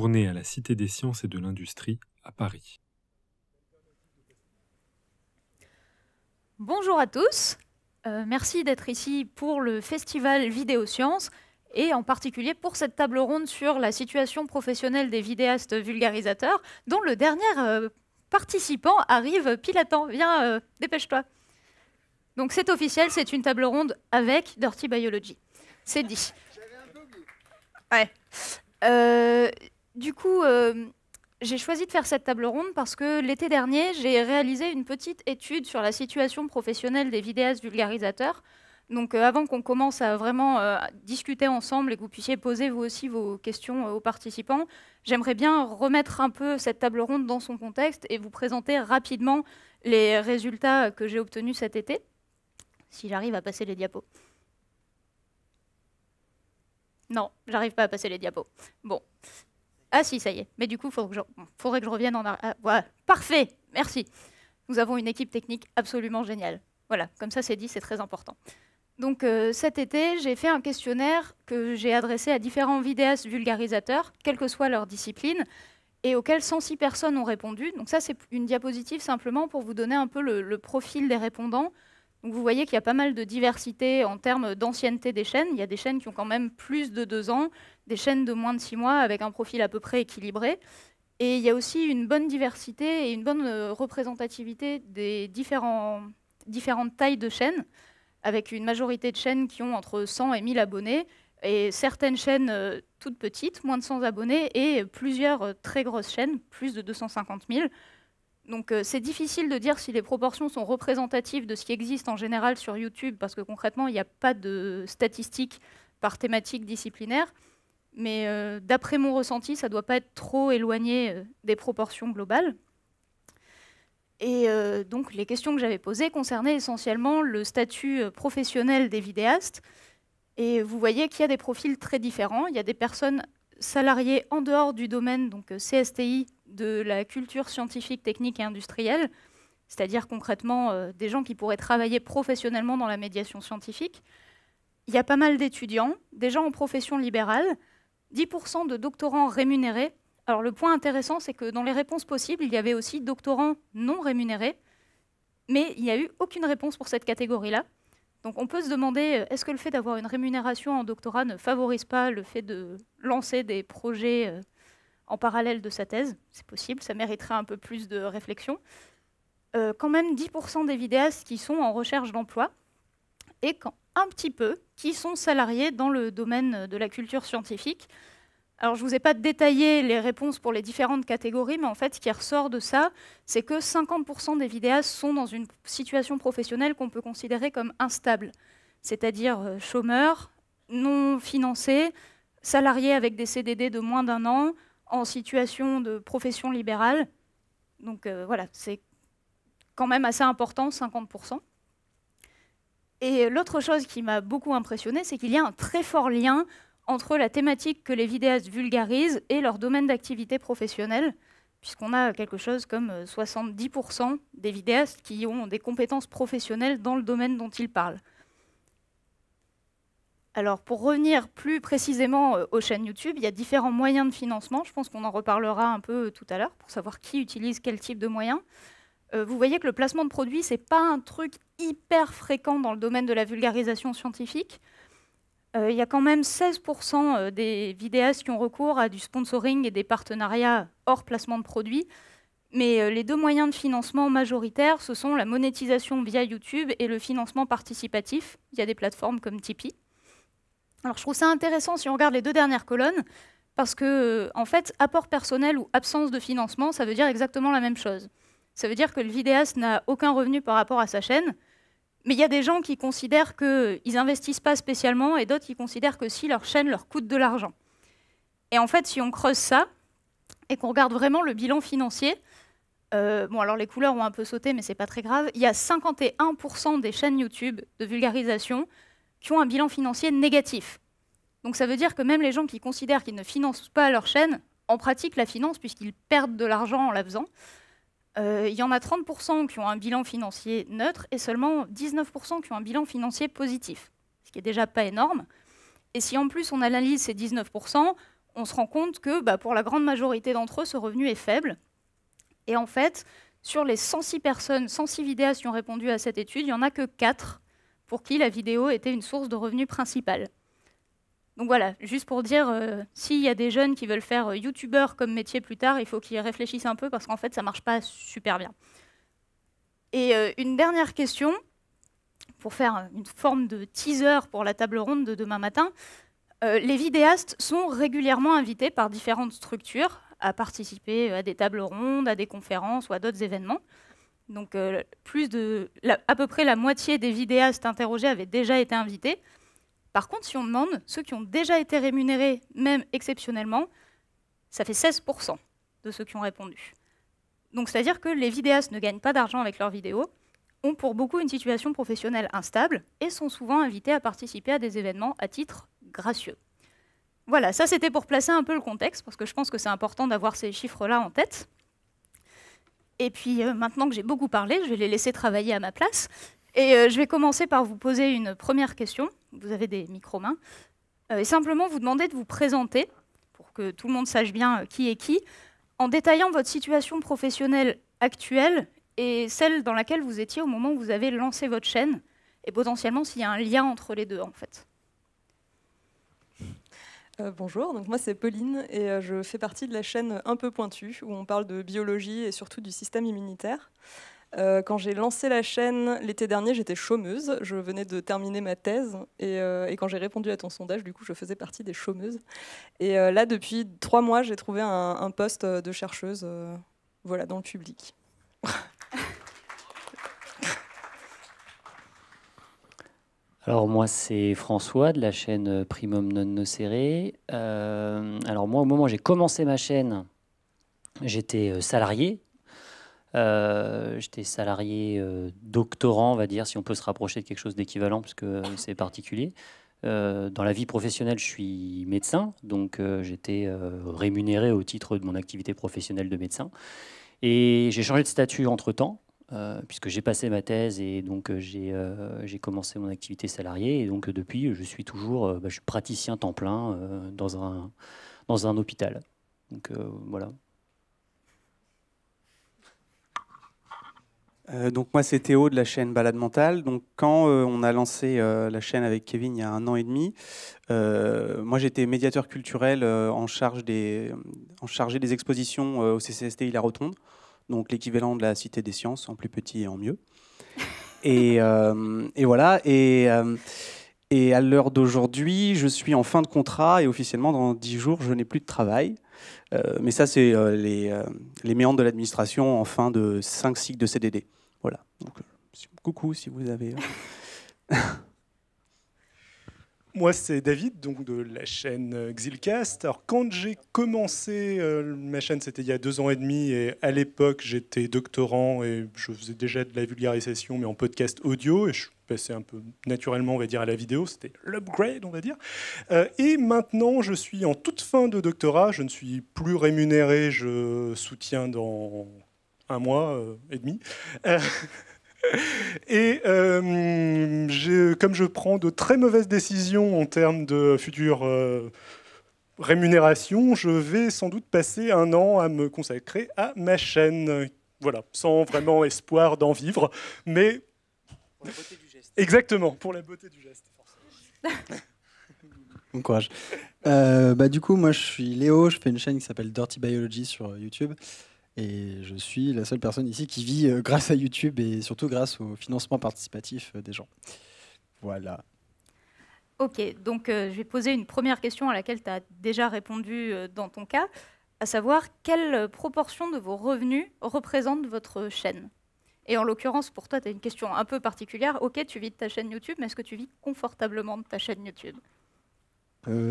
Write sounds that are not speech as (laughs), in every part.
tournée à la Cité des sciences et de l'industrie à Paris. Bonjour à tous, euh, merci d'être ici pour le festival Vidéo et en particulier pour cette table ronde sur la situation professionnelle des vidéastes vulgarisateurs, dont le dernier euh, participant arrive pile à temps. Viens, euh, dépêche-toi. Donc c'est officiel, c'est une table ronde avec Dirty Biology. C'est dit. Ouais du coup, euh, j'ai choisi de faire cette table ronde parce que l'été dernier, j'ai réalisé une petite étude sur la situation professionnelle des vidéastes vulgarisateurs. Donc euh, avant qu'on commence à vraiment euh, discuter ensemble et que vous puissiez poser vous aussi vos questions aux participants, j'aimerais bien remettre un peu cette table ronde dans son contexte et vous présenter rapidement les résultats que j'ai obtenus cet été, si j'arrive à passer les diapos. Non, j'arrive pas à passer les diapos. Bon, ah si, ça y est. Mais du coup, il faudrait que je revienne en arrière. Ah, Parfait, merci. Nous avons une équipe technique absolument géniale. Voilà, comme ça c'est dit, c'est très important. Donc euh, cet été, j'ai fait un questionnaire que j'ai adressé à différents vidéastes vulgarisateurs, quelle que soit leur discipline, et auxquels 106 personnes ont répondu. Donc ça, c'est une diapositive simplement pour vous donner un peu le profil des répondants vous voyez qu'il y a pas mal de diversité en termes d'ancienneté des chaînes. Il y a des chaînes qui ont quand même plus de deux ans, des chaînes de moins de six mois avec un profil à peu près équilibré. Et il y a aussi une bonne diversité et une bonne euh, représentativité des différentes tailles de chaînes, avec une majorité de chaînes qui ont entre 100 et 1000 abonnés, et certaines chaînes euh, toutes petites, moins de 100 abonnés, et plusieurs euh, très grosses chaînes, plus de 250 000. Donc euh, c'est difficile de dire si les proportions sont représentatives de ce qui existe en général sur YouTube, parce que concrètement, il n'y a pas de statistiques par thématique disciplinaire. Mais euh, d'après mon ressenti, ça ne doit pas être trop éloigné euh, des proportions globales. Et donc les questions que j'avais posées concernaient essentiellement le statut professionnel des vidéastes. Et vous voyez qu'il y a des profils très différents. Il y a des personnes salariées en dehors du domaine, donc CSTI, de la culture scientifique, technique et industrielle, c'est-à-dire concrètement euh, des gens qui pourraient travailler professionnellement dans la médiation scientifique. Il y a pas mal d'étudiants, des gens en profession libérale, 10% de doctorants rémunérés. Alors le point intéressant, c'est que dans les réponses possibles, il y avait aussi doctorants non rémunérés, mais il n'y a eu aucune réponse pour cette catégorie-là. Donc on peut se demander, euh, est-ce que le fait d'avoir une rémunération en doctorat ne favorise pas le fait de lancer des projets euh, en parallèle de sa thèse, c'est possible, ça mériterait un peu plus de réflexion. Euh, quand même 10% des vidéastes qui sont en recherche d'emploi et un petit peu qui sont salariés dans le domaine de la culture scientifique. Alors je ne vous ai pas détaillé les réponses pour les différentes catégories, mais en fait ce qui ressort de ça, c'est que 50% des vidéastes sont dans une situation professionnelle qu'on peut considérer comme instable, c'est-à-dire euh, chômeurs, non financés, salariés avec des CDD de moins d'un an, en situation de profession libérale. Donc euh, voilà, c'est quand même assez important, 50%. Et l'autre chose qui m'a beaucoup impressionné, c'est qu'il y a un très fort lien entre la thématique que les vidéastes vulgarisent et leur domaine d'activité professionnelle, puisqu'on a quelque chose comme 70% euh, des vidéastes qui ont des compétences professionnelles dans le domaine dont ils parlent. Alors pour revenir plus précisément euh, aux chaînes YouTube, il y a différents moyens de financement. Je pense qu'on en reparlera un peu euh, tout à l'heure pour savoir qui utilise quel type de moyens. Euh, vous voyez que le placement de produits, ce n'est pas un truc hyper fréquent dans le domaine de la vulgarisation scientifique. Il y a quand même 16% des vidéastes qui ont recours à du sponsoring et des partenariats hors placement de produits. Mais les deux moyens de financement majoritaires, ce sont la monétisation via YouTube et le financement participatif via des plateformes comme Tipeee. Alors je trouve ça intéressant si on regarde les deux dernières colonnes, parce que euh, en fait, apport personnel ou absence de financement, ça veut dire exactement la même chose. Ça veut dire que le vidéaste n'a aucun revenu par rapport à sa chaîne, mais il y a des gens qui considèrent qu'ils n'investissent pas spécialement et d'autres qui considèrent que si leur chaîne leur coûte de l'argent. Et en fait, si on creuse ça et qu'on regarde vraiment le bilan financier, euh, bon alors les couleurs ont un peu sauté, mais c'est pas très grave. Il y a 51% des chaînes YouTube de vulgarisation qui ont un bilan financier négatif. Donc ça veut dire que même les gens qui considèrent qu'ils ne financent pas leur chaîne, en pratique la finance puisqu'ils perdent de l'argent en la faisant. Euh, il y en a 30% qui ont un bilan financier neutre et seulement 19% qui ont un bilan financier positif, ce qui est déjà pas énorme. Et si en plus on analyse ces 19%, on se rend compte que bah, pour la grande majorité d'entre eux, ce revenu est faible. Et en fait, sur les 106 personnes, 106 vidéastes qui ont répondu à cette étude, il n'y en a que 4 pour qui la vidéo était une source de revenus principale. Donc voilà, juste pour dire, euh, s'il y a des jeunes qui veulent faire euh, youtubeur comme métier plus tard, il faut qu'ils réfléchissent un peu parce qu'en fait, ça ne marche pas super bien. Et euh, une dernière question, pour faire une forme de teaser pour la table ronde de demain matin. les vidéastes sont régulièrement invités par différentes structures à participer à des tables rondes, à des conférences ou à d'autres événements. Donc euh, plus de à peu près la moitié des vidéastes interrogés avaient déjà été invités. Par contre, si on demande ceux qui ont déjà été rémunérés, même exceptionnellement, ça fait 16% de ceux qui ont répondu. Donc c'est-à-dire que les vidéastes ne gagnent pas d'argent avec leurs vidéos, ont pour beaucoup une situation professionnelle instable et sont souvent invités à participer à des événements à titre gracieux. Voilà, ça c'était pour placer un peu le contexte, parce que je pense que c'est important d'avoir ces chiffres-là en tête. Et puis euh, maintenant que j'ai beaucoup parlé, je vais les laisser travailler à ma place. Et euh, je vais commencer par vous poser une première question. Vous avez des micro-mains. Euh, et simplement vous demander de vous présenter, pour que tout le monde sache bien qui est qui, en détaillant votre situation professionnelle actuelle et celle dans laquelle vous étiez au moment où vous avez lancé votre chaîne, et potentiellement s'il y a un lien entre les deux en fait. Euh, bonjour, donc moi c'est Pauline et euh, je fais partie de la chaîne Un peu pointue où on parle de biologie et surtout du système immunitaire. Euh, quand j'ai lancé la chaîne l'été dernier, j'étais chômeuse. Je venais de terminer ma thèse. Et, quand j'ai répondu à ton sondage, du coup, je faisais partie des chômeuses. Et là, depuis trois mois, j'ai trouvé un, poste de chercheuse voilà, dans le public. Alors moi c'est François de la chaîne euh, Primum Non Nocere. Euh, alors moi au moment où j'ai commencé ma chaîne, j'étais euh, salarié. j'étais salarié doctorant, on va dire, si on peut se rapprocher de quelque chose d'équivalent, parce que c'est particulier. dans la vie professionnelle, je suis médecin, donc j'étais rémunéré au titre de mon activité professionnelle de médecin. Et j'ai changé de statut entre-temps, euh, puisque j'ai passé ma thèse et donc euh, euh, j'ai commencé mon activité salariée. Et donc depuis, je suis toujours bah, je suis praticien temps plein dans, un, dans un hôpital. Donc voilà. donc moi c'est Théo de la chaîne Balade Mentale. Donc quand on a lancé la chaîne avec Kevin il y a un an et demi, moi j'étais médiateur culturel en charge des en chargé des expositions au CCST La Rotonde donc l'équivalent de la Cité des Sciences, en plus petit et en mieux. et, euh, voilà. Euh, et, à l'heure d'aujourd'hui, je suis en fin de contrat et officiellement, dans dix jours, je n'ai plus de travail. Euh, mais ça, c'est les, les, méandres de l'administration en fin de cinq cycles de CDD. Voilà. Donc, coucou si vous avez. (laughs) Moi, c'est David, donc de la chaîne euh, Xilcast. Alors, quand j'ai commencé euh, ma chaîne, c'était il y a deux ans et demi, et à l'époque, j'étais doctorant et je faisais déjà de la vulgarisation, mais en podcast audio, et je passé un peu naturellement, on dire, à la vidéo. C'était l'upgrade, on va dire. Euh, et maintenant, je suis en toute fin de doctorat. Je ne suis plus rémunéré. Je soutiens dans un mois et demi. (laughs) Et euh, comme je prends de très mauvaises décisions en termes de future rémunérations, euh, rémunération, je vais sans doute passer un an à me consacrer à ma chaîne. Voilà, sans vraiment (laughs) espoir d'en vivre, mais... Pour la beauté du geste. Exactement, pour la beauté du geste. (laughs) Bon courage. Euh, bah, du coup, moi, je suis Léo, je fais une chaîne qui s'appelle Dirty Biology sur YouTube. Et je suis la seule personne ici qui vit euh, grâce à YouTube et surtout grâce au financement participatif euh, des gens. Voilà. Ok, donc euh, je vais poser une première question à laquelle tu as déjà répondu dans ton cas, à savoir quelle proportion de vos revenus représente votre chaîne Et en l'occurrence, pour toi, tu as une question un peu particulière. Ok, tu vis de ta chaîne YouTube, mais est-ce que tu vis confortablement de ta chaîne YouTube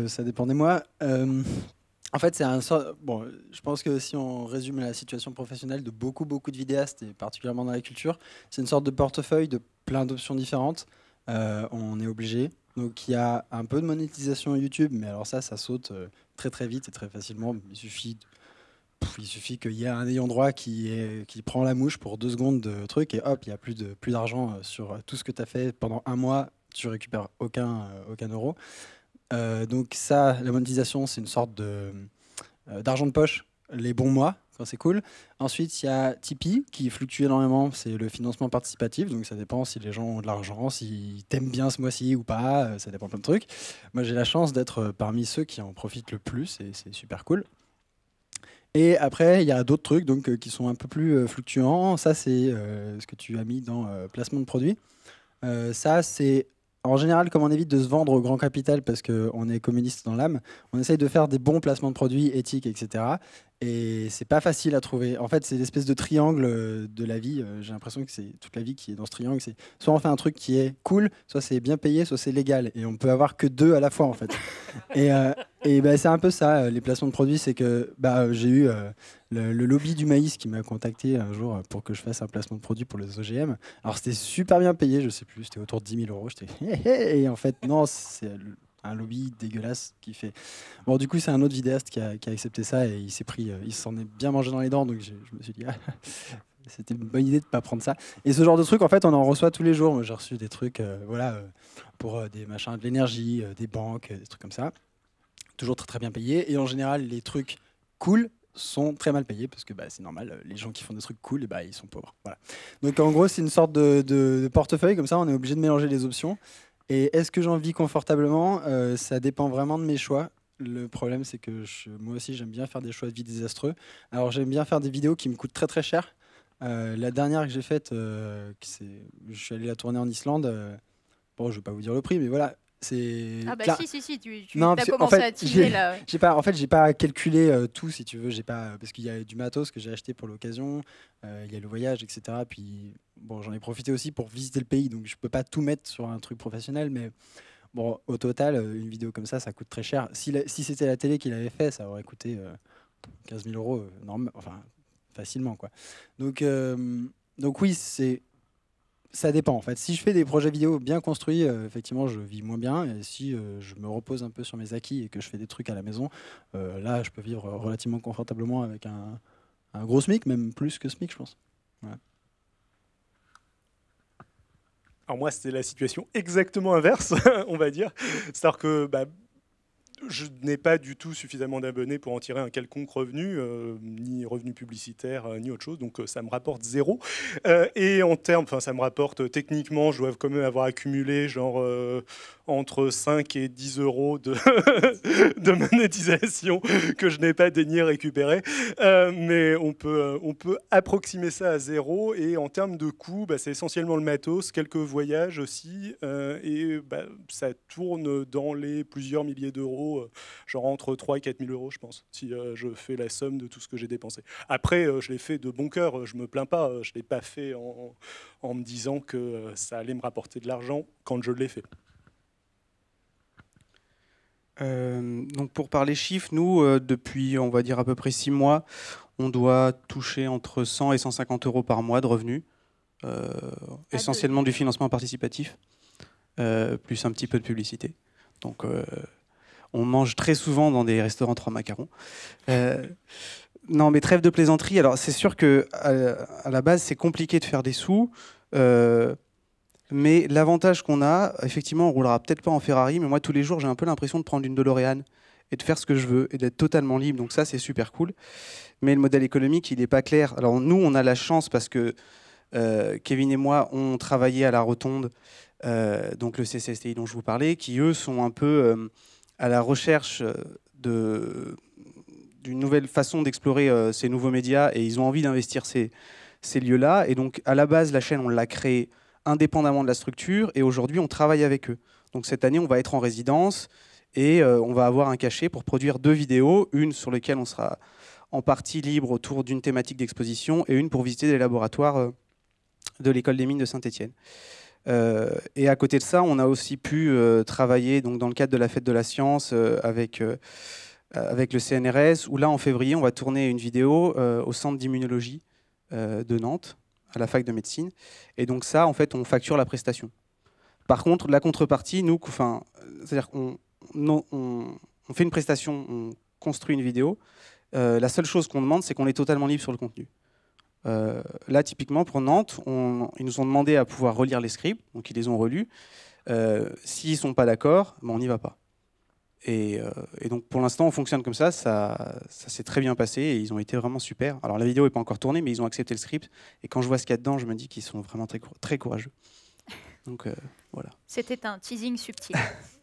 Ça dépend des moi. En fait, c'est un sort. Bon, je pense que si on résume la situation professionnelle de beaucoup, beaucoup de vidéastes, et particulièrement dans la culture, c'est une sorte de portefeuille de plein d'options différentes. Euh, on est obligé. Donc, il y a un peu de monétisation YouTube, mais alors ça, ça saute euh, très, très vite et très facilement. Il suffit, suffit qu'il y ait un ayant droit qui, qui prend la mouche pour deux secondes de truc, et hop, il n'y a plus d'argent de... plus euh, sur tout ce que tu as fait pendant un mois. Tu récupères aucun, aucun euro. Euh, donc ça, la monétisation, c'est une sorte de euh, d'argent de poche les bons mois quand c'est cool. Ensuite, il y a Tipeee qui fluctue énormément, c'est le financement participatif, donc ça dépend si les gens ont de l'argent, s'ils t'aiment bien ce mois-ci ou pas, euh, ça dépend plein de trucs. Moi, j'ai la chance d'être parmi ceux qui en profitent le plus et c'est super cool. Et après, il y a d'autres trucs donc, qui sont un peu plus fluctuants. Ça, c'est ce que tu as mis dans placement de produits. ça, c'est en général, comme on évite de se vendre au grand capital parce qu'on est communiste dans l'âme, on essaye de faire des bons placements de produits éthiques, etc. Et c'est pas facile à trouver. En fait, c'est l'espèce de triangle euh, de la vie. Euh, j'ai l'impression que c'est toute la vie qui est dans ce triangle. C'est soit on fait un truc qui est cool, soit c'est bien payé, soit c'est légal. Et on peut avoir que deux à la fois, en fait. (laughs) et, euh, bah, c'est un peu ça, les placements de produits. C'est que bah, j'ai eu le, lobby du maïs qui m'a contacté un jour pour que je fasse un placement de produit pour les OGM. Alors, c'était super bien payé, je sais plus, c'était autour de 10 000 euros. J'étais, (laughs) et en fait, non, c'est un lobby dégueulasse qui fait. Bon, du coup, c'est un autre vidéaste qui a, accepté ça et il s'est pris, euh, il s'en est bien mangé dans les dents, donc je, me suis dit, ah, (laughs) c'était une bonne idée de ne pas prendre ça. Et ce genre de truc, en fait, on en reçoit tous les jours. J'ai reçu des trucs, euh, voilà, euh, pour des machins de l'énergie, des banques, des trucs comme ça. Toujours très très bien payés. Et en général, les trucs cool sont très mal payés parce que bah, c'est normal, les gens qui font des trucs cool, bah, ils sont pauvres. Donc en gros, c'est une sorte de, de portefeuille, comme ça, on est obligé de mélanger les options. Et est-ce que j'en vis confortablement euh, Ça dépend vraiment de mes choix. Le problème, c'est que moi aussi, j'aime bien faire des choix de vie désastreux. Alors, j'aime bien faire des vidéos qui me coûtent très très cher. Euh, la dernière que j'ai faite, euh, je suis allé la tourner en Islande. bon, je ne vais pas vous dire le prix, mais voilà, c'est ah bah si si si tu, as commencé à tirer là j'ai pas en fait j'ai pas calculé euh, tout si tu veux j'ai pas euh, parce qu'il y a du matos que j'ai acheté pour l'occasion euh, il y a le voyage etc puis bon j'en ai profité aussi pour visiter le pays donc je peux pas tout mettre sur un truc professionnel mais bon au total une vidéo comme ça ça coûte très cher si, si c'était la télé qu'il avait fait ça aurait coûté 15 000 euros enfin facilement quoi donc donc oui c'est ça dépend en fait. Si je fais des projets vidéo bien construits, euh, effectivement, je vis moins bien. Et si euh, je me repose un peu sur mes acquis et que je fais des trucs à la maison, euh, là, je peux vivre relativement confortablement avec un, gros SMIC, même plus que SMIC, je pense. Alors moi, c'était la situation exactement inverse, (laughs) on va dire. C'est-à-dire que bah, je n'ai pas du tout suffisamment d'abonnés pour en tirer un quelconque revenu, euh, ni revenu publicitaire, euh, ni autre chose. Donc euh, ça me rapporte zéro. et en termes, enfin ça me rapporte techniquement, je dois quand même avoir accumulé genre entre 5 et 10 euros (laughs) de, monétisation que je n'ai pas daigné récupérer. mais on peut, on peut approximer ça à zéro. Et en termes de coûts, bah, c'est essentiellement le matos, quelques voyages aussi. et bah, ça tourne dans les plusieurs milliers d'euros euh, genre entre 3 et 4 000 euros, je pense, si euh, je fais la somme de tout ce que j'ai dépensé. Après, euh, je l'ai fait de bon cœur, je me plains pas, je ne l'ai pas fait en, me disant que ça allait me rapporter de l'argent quand je l'ai fait. donc pour parler chiffres, nous, depuis, on va dire, à peu près 6 mois, on doit toucher entre 100 et 150 euros par mois de revenus, ah, essentiellement du financement participatif, plus un petit peu de publicité. Donc on mange très souvent dans des restaurants trois macarons. Euh, non, mais trêve de plaisanterie. Alors, c'est sûr que euh, à, la base, c'est compliqué de faire des sous. Euh, mais l'avantage qu'on a, effectivement, on roulera peut-être pas en Ferrari, mais moi, tous les jours, j'ai un peu l'impression de prendre une DeLorean et de faire ce que je veux et d'être totalement libre. Donc ça, c'est super cool. Mais le modèle économique, il n'est pas clair. Alors nous, on a la chance parce que Kevin et moi, on travaillé à la Rotonde, donc le CCSTI dont je vous parlais, qui eux sont un peu à la recherche euh, d'une nouvelle façon d'explorer euh, ces nouveaux médias et ils ont envie d'investir ces, lieux-là. Et donc, à la base, la chaîne, on l'a créée indépendamment de la structure et aujourd'hui, on travaille avec eux. Donc, cette année, on va être en résidence et euh, on va avoir un cachet pour produire deux vidéos, une sur laquelle on sera en partie libre autour d'une thématique d'exposition et une pour visiter les laboratoires de l'école des mines de saint etienne euh, et à côté de ça, on a aussi pu euh, travailler donc, dans le cadre de la Fête de la Science euh, avec, avec le CNRS, où là, en février, on va tourner une vidéo au Centre d'immunologie de Nantes, à la fac de médecine. Et donc ça, en fait, on facture la prestation. Par contre, la contrepartie, nous, enfin, c'est-à-dire qu'on on, on, fait une prestation, on construit une vidéo. la seule chose qu'on demande, c'est qu'on est totalement libre sur le contenu. Euh, là, typiquement, pour Nantes, ils nous ont demandé à pouvoir relire les scripts, donc ils les ont relus. Euh, s'ils ne sont pas d'accord, ben on n'y va pas. Euh, et, donc, pour l'instant, on fonctionne comme ça. Ça, s'est très bien passé et ils ont été vraiment super. Alors, la vidéo n'est pas encore tournée, mais ils ont accepté le script. Et quand je vois ce qu'il y a dedans, je me dis qu'ils sont vraiment très, très courageux. Donc, voilà. C'était un teasing subtil. (laughs)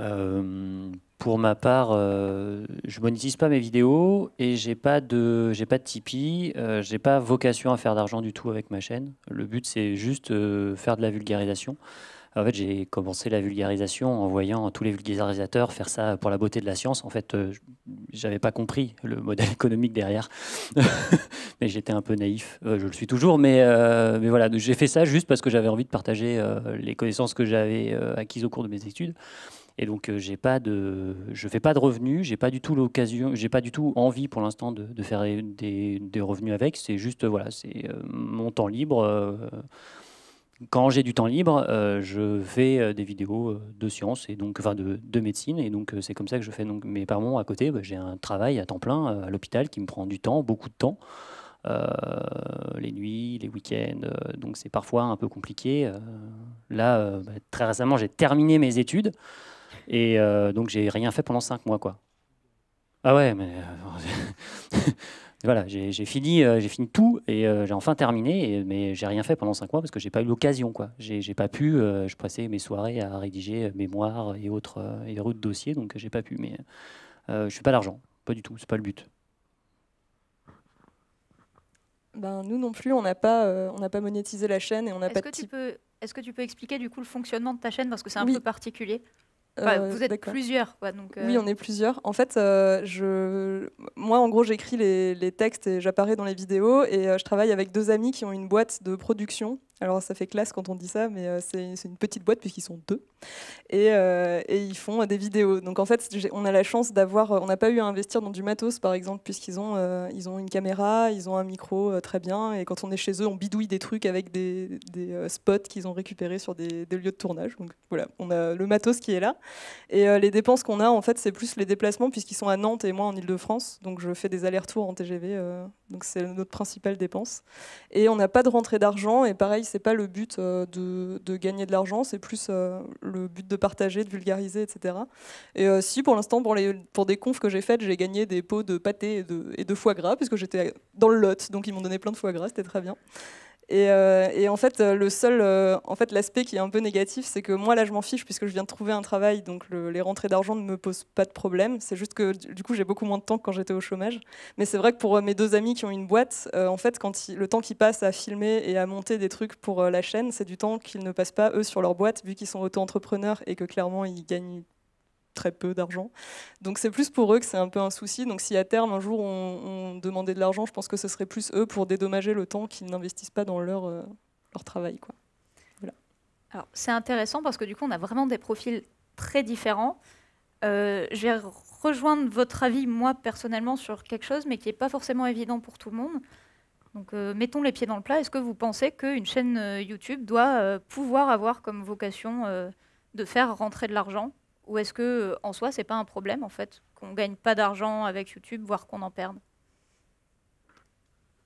Euh, pour ma part, je euh, je monétise pas mes vidéos et j'ai pas de j'ai pas de Tipeee, je euh, j'ai pas vocation à faire d'argent du tout avec ma chaîne. Le but c'est juste faire de la vulgarisation. En fait, j'ai commencé la vulgarisation en voyant tous les vulgarisateurs faire ça pour la beauté de la science. En fait, j'avais pas compris le modèle (laughs) économique derrière, (laughs) mais j'étais un peu naïf. je le suis toujours, mais, mais voilà, j'ai fait ça juste parce que j'avais envie de partager les connaissances que j'avais acquises au cours de mes études. Et donc, euh, j'ai pas de, je fais pas de revenus, j'ai pas du tout l'occasion, j'ai pas du tout envie pour l'instant de, faire des, revenus avec. C'est juste, voilà, c'est euh, mon temps libre. Euh, quand j'ai du temps libre, je fais des vidéos de sciences et donc, enfin, de, médecine. Et donc, c'est comme ça que je fais. Donc, mais par à côté, bah, j'ai un travail à temps plein à l'hôpital qui me prend du temps, beaucoup de temps. les nuits, les week-ends. donc c'est parfois un peu compliqué. là, bah, très récemment, j'ai terminé mes études. Et euh, donc, j'ai rien fait pendant cinq mois, quoi. Ah ouais, mais euh, (laughs) voilà, j'ai fini, euh, j'ai fini tout et j'ai enfin terminé, mais j'ai rien fait pendant cinq mois parce que j'ai pas eu l'occasion, quoi. J'ai pas pu. je passais mes soirées à rédiger mémoires et autres et dossiers, donc j'ai pas pu. Mais je suis pas l'argent, pas du tout. C'est pas le but. Ben, nous non plus, on n'a pas, pas monétisé la chaîne et on n'a pas. Est-ce est-ce que tu peux expliquer du coup le fonctionnement de ta chaîne parce que c'est un peu particulier euh, vous êtes plusieurs, Oui, euh. on est plusieurs. En fait, euh, moi, en gros, j'écris les, les, textes et j'apparais dans les vidéos. Et je travaille avec deux amis qui ont une boîte de production alors ça fait classe quand on dit ça, mais euh, c'est une petite boîte puisqu'ils sont deux. Et, euh, ils font euh, des vidéos. Donc en fait, on a la chance d'avoir, on n'a pas eu à investir dans du matos par exemple, puisqu'ils ont, ils ont une caméra, ils ont un micro très bien. Et quand on est chez eux, on bidouille des trucs avec des, spots qu'ils ont récupérés sur des, lieux de tournage. Donc voilà, on a le matos qui est là. Et les dépenses qu'on a, en fait, c'est plus les déplacements puisqu'ils sont à Nantes et moi en Ile-de-France. Donc je fais des allers-retours en TGV donc c'est notre principale dépense. Et on n'a pas de rentrée d'argent. Et pareil, c'est pas le but euh, de, gagner de l'argent, c'est plus euh, le but de partager, de vulgariser, etc. Et euh, si pour l'instant, pour, pour des confs que j'ai faites, j'ai gagné des pots de pâté de, et de foie gras, puisque j'étais dans le lot. Donc ils m'ont donné plein de foie gras, c'était très bien. Euh, et, en fait, euh, le seul, euh, en fait, l'aspect qui est un peu négatif, c'est que moi là, je m'en fiche puisque je viens de trouver un travail, donc les rentrées d'argent ne me posent pas de problème. C'est juste que du coup, j'ai beaucoup moins de temps que quand j'étais au chômage. Mais c'est vrai que pour mes deux amis qui ont une boîte, en fait, quand le temps qu'ils passent à filmer et à monter des trucs pour la chaîne, c'est du temps qu'ils ne passent pas eux sur leur boîte vu qu'ils sont auto-entrepreneurs et que clairement ils gagnent très peu d'argent. Donc c'est plus pour eux que c'est un peu un souci. Donc si à terme, un jour, on, demandait de l'argent, je pense que ce serait plus eux pour dédommager le temps qu'ils n'investissent pas dans leur, euh, leur travail. Quoi. Voilà. Alors c'est intéressant parce que du coup, on a vraiment des profils très différents. Euh, je vais rejoindre votre avis, moi, personnellement, sur quelque chose, mais qui n'est pas forcément évident pour tout le monde. Donc euh, mettons les pieds dans le plat. Est-ce que vous pensez qu'une chaîne YouTube doit pouvoir avoir comme vocation de faire rentrer de l'argent ou est-ce que euh, en soi, c'est pas un problème en fait qu'on gagne pas d'argent avec YouTube, voire qu'on en perde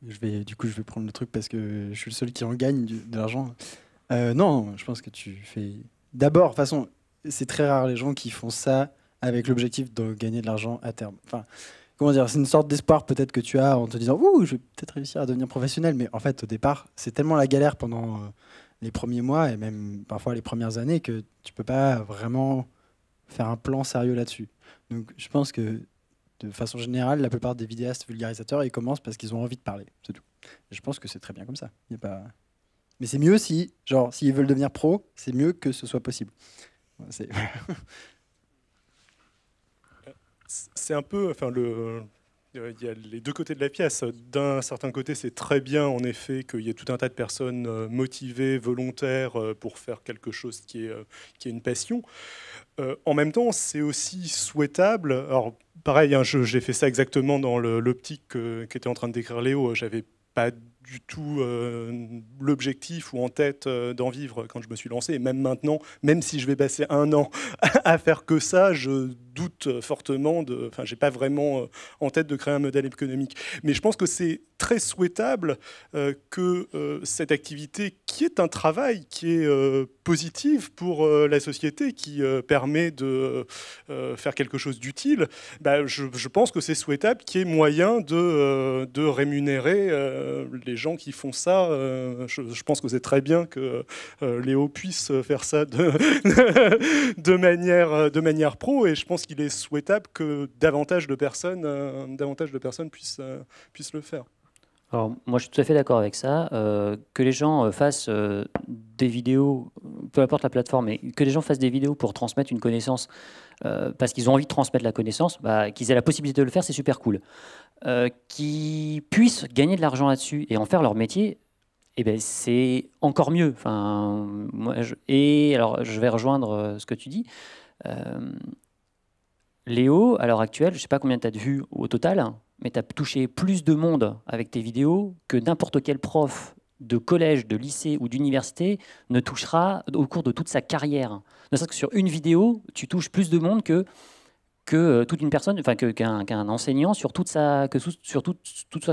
Je vais du coup, je vais prendre le truc parce que je suis le seul qui en gagne de l'argent. Euh, non, je pense que tu fais. D'abord, de toute façon, c'est très rare les gens qui font ça avec l'objectif de gagner de l'argent à terme. Enfin, comment dire, c'est une sorte d'espoir peut-être que tu as en te disant ouh, je vais peut-être réussir à devenir professionnel, mais en fait au départ, c'est tellement la galère pendant euh, les premiers mois et même parfois les premières années que tu peux pas vraiment faire un plan sérieux là-dessus. Donc je pense que de façon générale, la plupart des vidéastes vulgarisateurs, ils commencent parce qu'ils ont envie de parler, c'est tout. je pense que c'est très bien comme ça. pas... Mais c'est mieux si, genre, s'ils veulent devenir pro, c'est mieux que ce soit possible. (laughs) C'est un peu, enfin le, euh, il y a les deux côtés de la pièce. D'un certain côté, c'est très bien, en effet, qu'il y ait tout un tas de personnes euh, motivées, volontaires euh, pour faire quelque chose qui est, qui une passion. en même temps, c'est aussi souhaitable. Alors, pareil, hein, j'ai fait ça exactement dans l'optique qu'était en train de décrire Léo. J'avais pas du tout euh, l'objectif ou en tête euh, d'en vivre quand je me suis lancé. Et même maintenant, même si je vais passer un an (laughs) à faire que ça, je doute fortement de. Enfin, j'ai pas vraiment euh, en tête de créer un modèle économique. Mais je pense que c'est très souhaitable que cette activité, qui est un travail, qui est positif pour la société, qui permet de faire quelque chose d'utile, bah, je, pense que c'est souhaitable qu'il y ait moyen de rémunérer les les gens qui font ça, euh, je, pense que c'est très bien que euh, Léo puisse faire ça de, (laughs) de, manière, euh, de manière pro, et je pense qu'il est souhaitable que davantage de personnes, davantage de personnes puissent, puissent le faire. Alors, moi, je suis tout à fait d'accord avec ça. que les gens fassent des vidéos, peu importe la plateforme, mais que les gens fassent des vidéos pour transmettre une connaissance euh, parce qu'ils ont envie de transmettre la connaissance, bah, qu'ils aient la possibilité de le faire, c'est super cool. Euh, qu'ils puissent gagner de l'argent là-dessus et en faire leur métier, eh ben, c'est encore mieux. Enfin, moi, je... Et alors, je vais rejoindre euh, ce que tu dis. Léo, à l'heure actuelle, je ne sais pas combien tu as de vues au total, mais tu as touché plus de monde avec tes vidéos que n'importe quel prof de collège, de lycée ou d'université ne touchera au cours de toute sa carrière. De serait que sur une vidéo, tu touches plus de monde que euh, toute une personne, enfin qu'un enseignant sur toute sa que toute,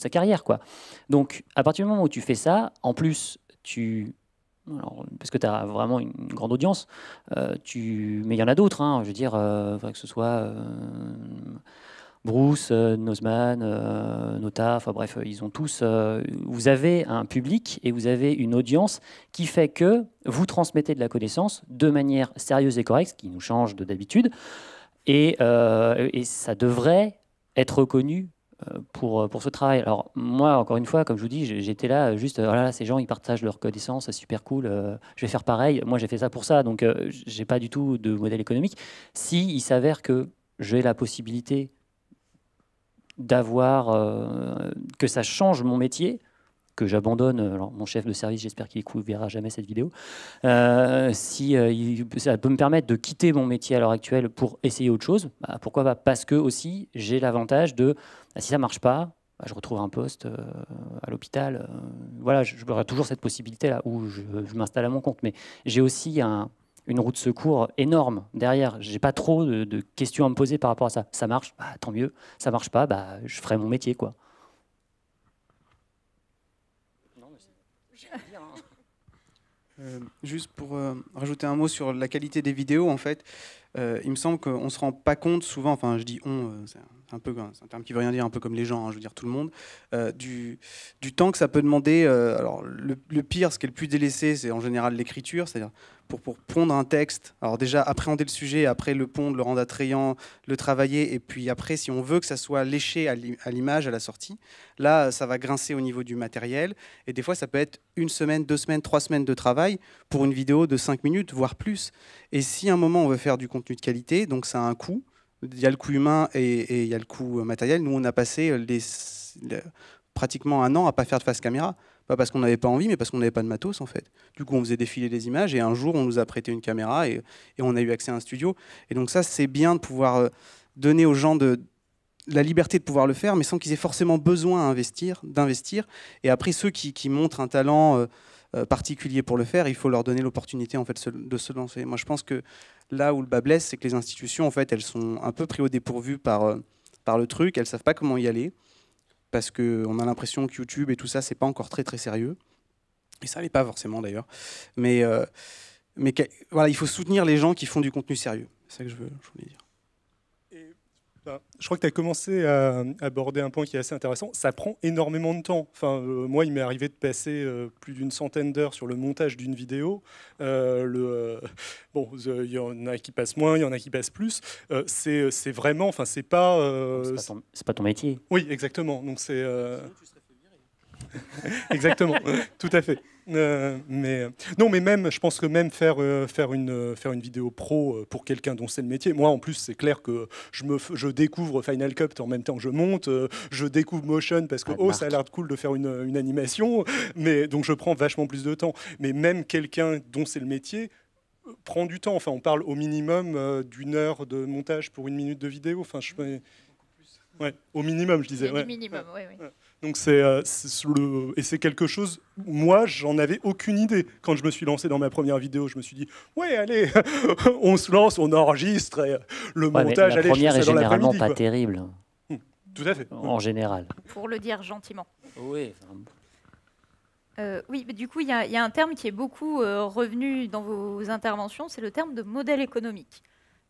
sa carrière quoi. Donc à partir du moment où tu fais ça, en plus tu parce que tu as vraiment une grande audience, euh, tu... mais il y en a d'autres, hein, je veux dire, euh, que ce soit Bruce, euh, Nozman, euh, Nota, enfin bref, euh, ils ont tous. vous avez un public et vous avez une audience qui fait que vous transmettez de la connaissance de manière sérieuse et correcte, ce qui nous change de d'habitude, et, ça devrait être reconnu pour, pour ce travail. Alors moi, encore une fois, comme je vous dis, j'étais là juste, voilà, oh là ces gens, ils partagent leur connaissance, c'est super cool, je vais faire pareil. Moi, j'ai fait ça pour ça, donc je n'ai pas du tout de modèle économique. S'il il s'avère que j'ai la possibilité d'avoir euh, que ça change mon métier que j'abandonne. Euh, mon chef de service, j'espère qu'il ne verra jamais cette vidéo. Euh, si ça peut me permettre de quitter mon métier à l'heure actuelle pour essayer autre chose, bah, pourquoi pas Parce que aussi j'ai l'avantage de bah, si ça marche pas, bah, je retrouve un poste à l'hôpital. voilà, j'aurai toujours cette possibilité là où je m'installe à mon compte. Mais j'ai aussi un, une roue de secours énorme derrière. J'ai pas trop de, questions à me poser par rapport à ça. Ça marche, bah, tant mieux. Ça marche pas, bah, je ferai mon métier, quoi. Hein. (laughs) Euh, juste pour euh, rajouter un mot sur la qualité des vidéos, en fait, euh, il me semble qu'on ne se rend pas compte souvent, enfin je dis on, c'est un peu, c'est un terme qui veut rien dire, un peu comme les gens, hein, je veux dire tout le monde, euh, du, temps que ça peut demander. Euh, alors le, pire, ce qui est le plus délaissé, c'est en général l'écriture, c'est-à-dire pour, pour pondre un texte. Alors déjà appréhender le sujet, après le pondre, le rendre attrayant, le travailler, et puis après, si on veut que ça soit léché à l'image à la sortie, là, ça va grincer au niveau du matériel. Et des fois, ça peut être une semaine, deux semaines, trois semaines de travail pour une vidéo de cinq minutes, voire plus. Et si à un moment on veut faire du contenu de qualité, donc ça a un coût il y a le coût humain et, il y a le coût euh, matériel. Nous, on a passé euh, pratiquement un an à pas faire de face caméra. Pas parce qu'on n'avait pas envie, mais parce qu'on n'avait pas de matos, en fait. Du coup, on faisait défiler des images et un jour, on nous a prêté une caméra et, on a eu accès à un studio. Et donc, ça, c'est bien de pouvoir euh, donner aux gens de, la liberté de pouvoir le faire, mais sans qu'ils aient forcément besoin d'investir. Et après, ceux qui, montrent un talent. Euh, particuliers pour le faire. Il faut leur donner l'opportunité en fait de se lancer. Moi, je pense que là où le bas blesse, c'est que les institutions, en fait, elles sont un peu prises au dépourvu par, euh, par le truc. Elles savent pas comment y aller parce qu'on a l'impression que YouTube et tout ça, c'est pas encore très très sérieux. Et ça l'est pas forcément d'ailleurs. Mais, euh, mais voilà, il faut soutenir les gens qui font du contenu sérieux. C'est ça que je, veux, je voulais dire. Je crois que tu as commencé à aborder un point qui est assez intéressant. Ça prend énormément de temps. Enfin, euh, moi, il m'est arrivé de passer euh, plus d'une centaine d'heures sur le montage d'une vidéo. Euh, bon, il y en a qui passent moins, il y en a qui passent plus. c'est vraiment, enfin, c'est pas. c'est pas, ton métier. Oui, exactement. Donc c'est. (laughs) Exactement, tout à fait. Euh, mais non, mais même, je pense que même faire euh, faire une euh, faire une vidéo pro pour quelqu'un dont c'est le métier. Moi, en plus, c'est clair que je me je découvre Final Cut en même temps que je monte. je découvre Motion parce que oh, ça a l'air cool de faire une, animation. Mais donc, je prends vachement plus de temps. Mais même quelqu'un dont c'est le métier, prend du temps. Enfin, on parle au minimum d'une heure de montage pour une minute de vidéo. Enfin, je... ouais, au minimum, je disais. Ouais. Minimum, ouais. Donc c'est euh, et c'est quelque chose. Moi, j'en avais aucune idée quand je me suis lancé dans ma première vidéo. Je me suis dit, ouais, allez, (laughs) on se lance, on enregistre et le montage. La première est généralement pas terrible. Hmm, tout à fait. En général. Pour le dire gentiment. Oui. Euh, oui, mais du coup, il y, a un terme qui est beaucoup euh, revenu dans vos interventions, c'est le terme de modèle économique.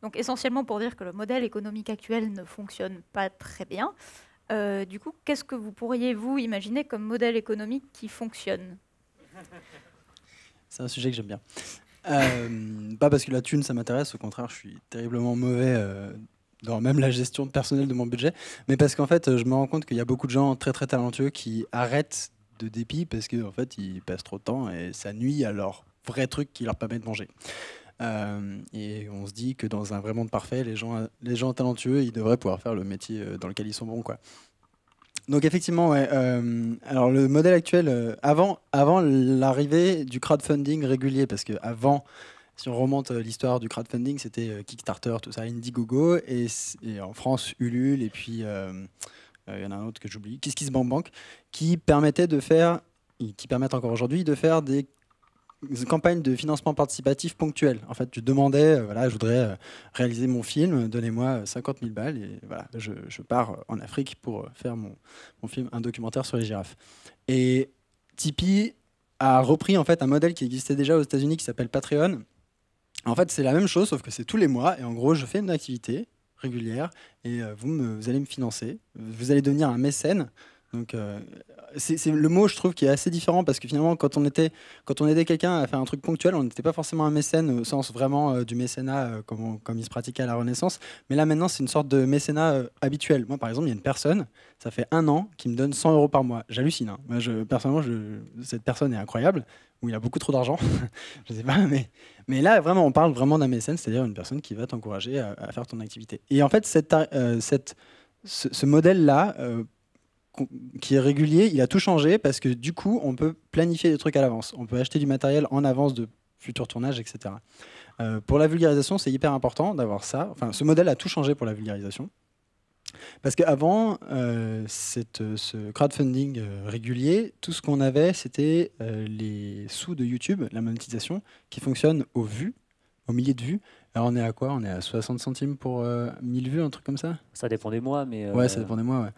Donc essentiellement pour dire que le modèle économique actuel ne fonctionne pas très bien. Euh, du coup, qu'est-ce que vous pourriez, vous, imaginer comme modèle économique qui fonctionne C'est un sujet que j'aime bien. Euh, pas parce que la thune, ça m'intéresse, au contraire, je suis terriblement mauvais euh, dans même la gestion personnelle de mon budget, mais parce qu'en fait, je me rends compte qu'il y a beaucoup de gens très très talentueux qui arrêtent de dépit parce qu'en en fait, ils passent trop de temps et ça nuit à leur vrai truc qui leur permet de manger. Euh, et on se dit que dans un vrai monde parfait, les gens, les gens talentueux, ils devraient pouvoir faire le métier euh, dans lequel ils sont bons. Quoi. Donc effectivement, euh, alors le modèle actuel, avant, avant l'arrivée du crowdfunding régulier, parce que avant, si on remonte l'histoire du crowdfunding, c'était Kickstarter, tout ça, Indiegogo, et, et, en France, Ulule, et puis il y en a un autre que j'oublie, KissKissBankBank, qui permettait de faire, qui permettent encore aujourd'hui de faire des une campagne de financement participatif ponctuel. En fait, tu demandais, euh, voilà, je voudrais euh, réaliser mon film, donnez-moi 50 euh, 000 balles et voilà, je, pars en Afrique pour faire mon, film, un documentaire sur les girafes. Et Tipeee a repris en fait un modèle qui existait déjà aux États-Unis qui s'appelle Patreon. En fait, c'est la même chose, sauf que c'est tous les mois et en gros, je fais une activité régulière et vous, me, vous allez me financer. Vous allez devenir un mécène donc euh, c'est le mot, je trouve, qui est assez différent parce que finalement, quand on était, quand on aidait quelqu'un à faire un truc ponctuel, on n'était pas forcément un mécène au sens vraiment euh, du mécénat euh, comme, il se pratiquait à la Renaissance. Mais là maintenant, c'est une sorte de mécénat habituel. Moi, par exemple, il y a une personne, ça fait un an, qui me donne 100 euros par mois. J'hallucine. Hein. Moi, je, personnellement, je, cette personne est incroyable. Ou il a beaucoup trop d'argent, (laughs) je sais pas, mais, mais là vraiment on parle vraiment d'un mécène, c'est-à-dire une personne qui va t'encourager à, faire ton activité. Et en fait, cette, cette ce modèle-là qui est régulier, il a tout changé parce que du coup, on peut planifier des trucs à l'avance. On peut acheter du matériel en avance de futurs tournages, etc. Euh, pour la vulgarisation, c'est hyper important d'avoir ça. Enfin, ce modèle a tout changé pour la vulgarisation. Parce qu'avant, euh, euh, ce crowdfunding euh, régulier, tout ce qu'on avait, c'était les sous de YouTube, la monétisation, qui fonctionne aux vues, aux milliers de vues. Alors on est à quoi On est à 60 centimes pour 1000 vues, un truc comme ça Ça dépend des mois, mais... Ouais, ça dépend des mois, ouais.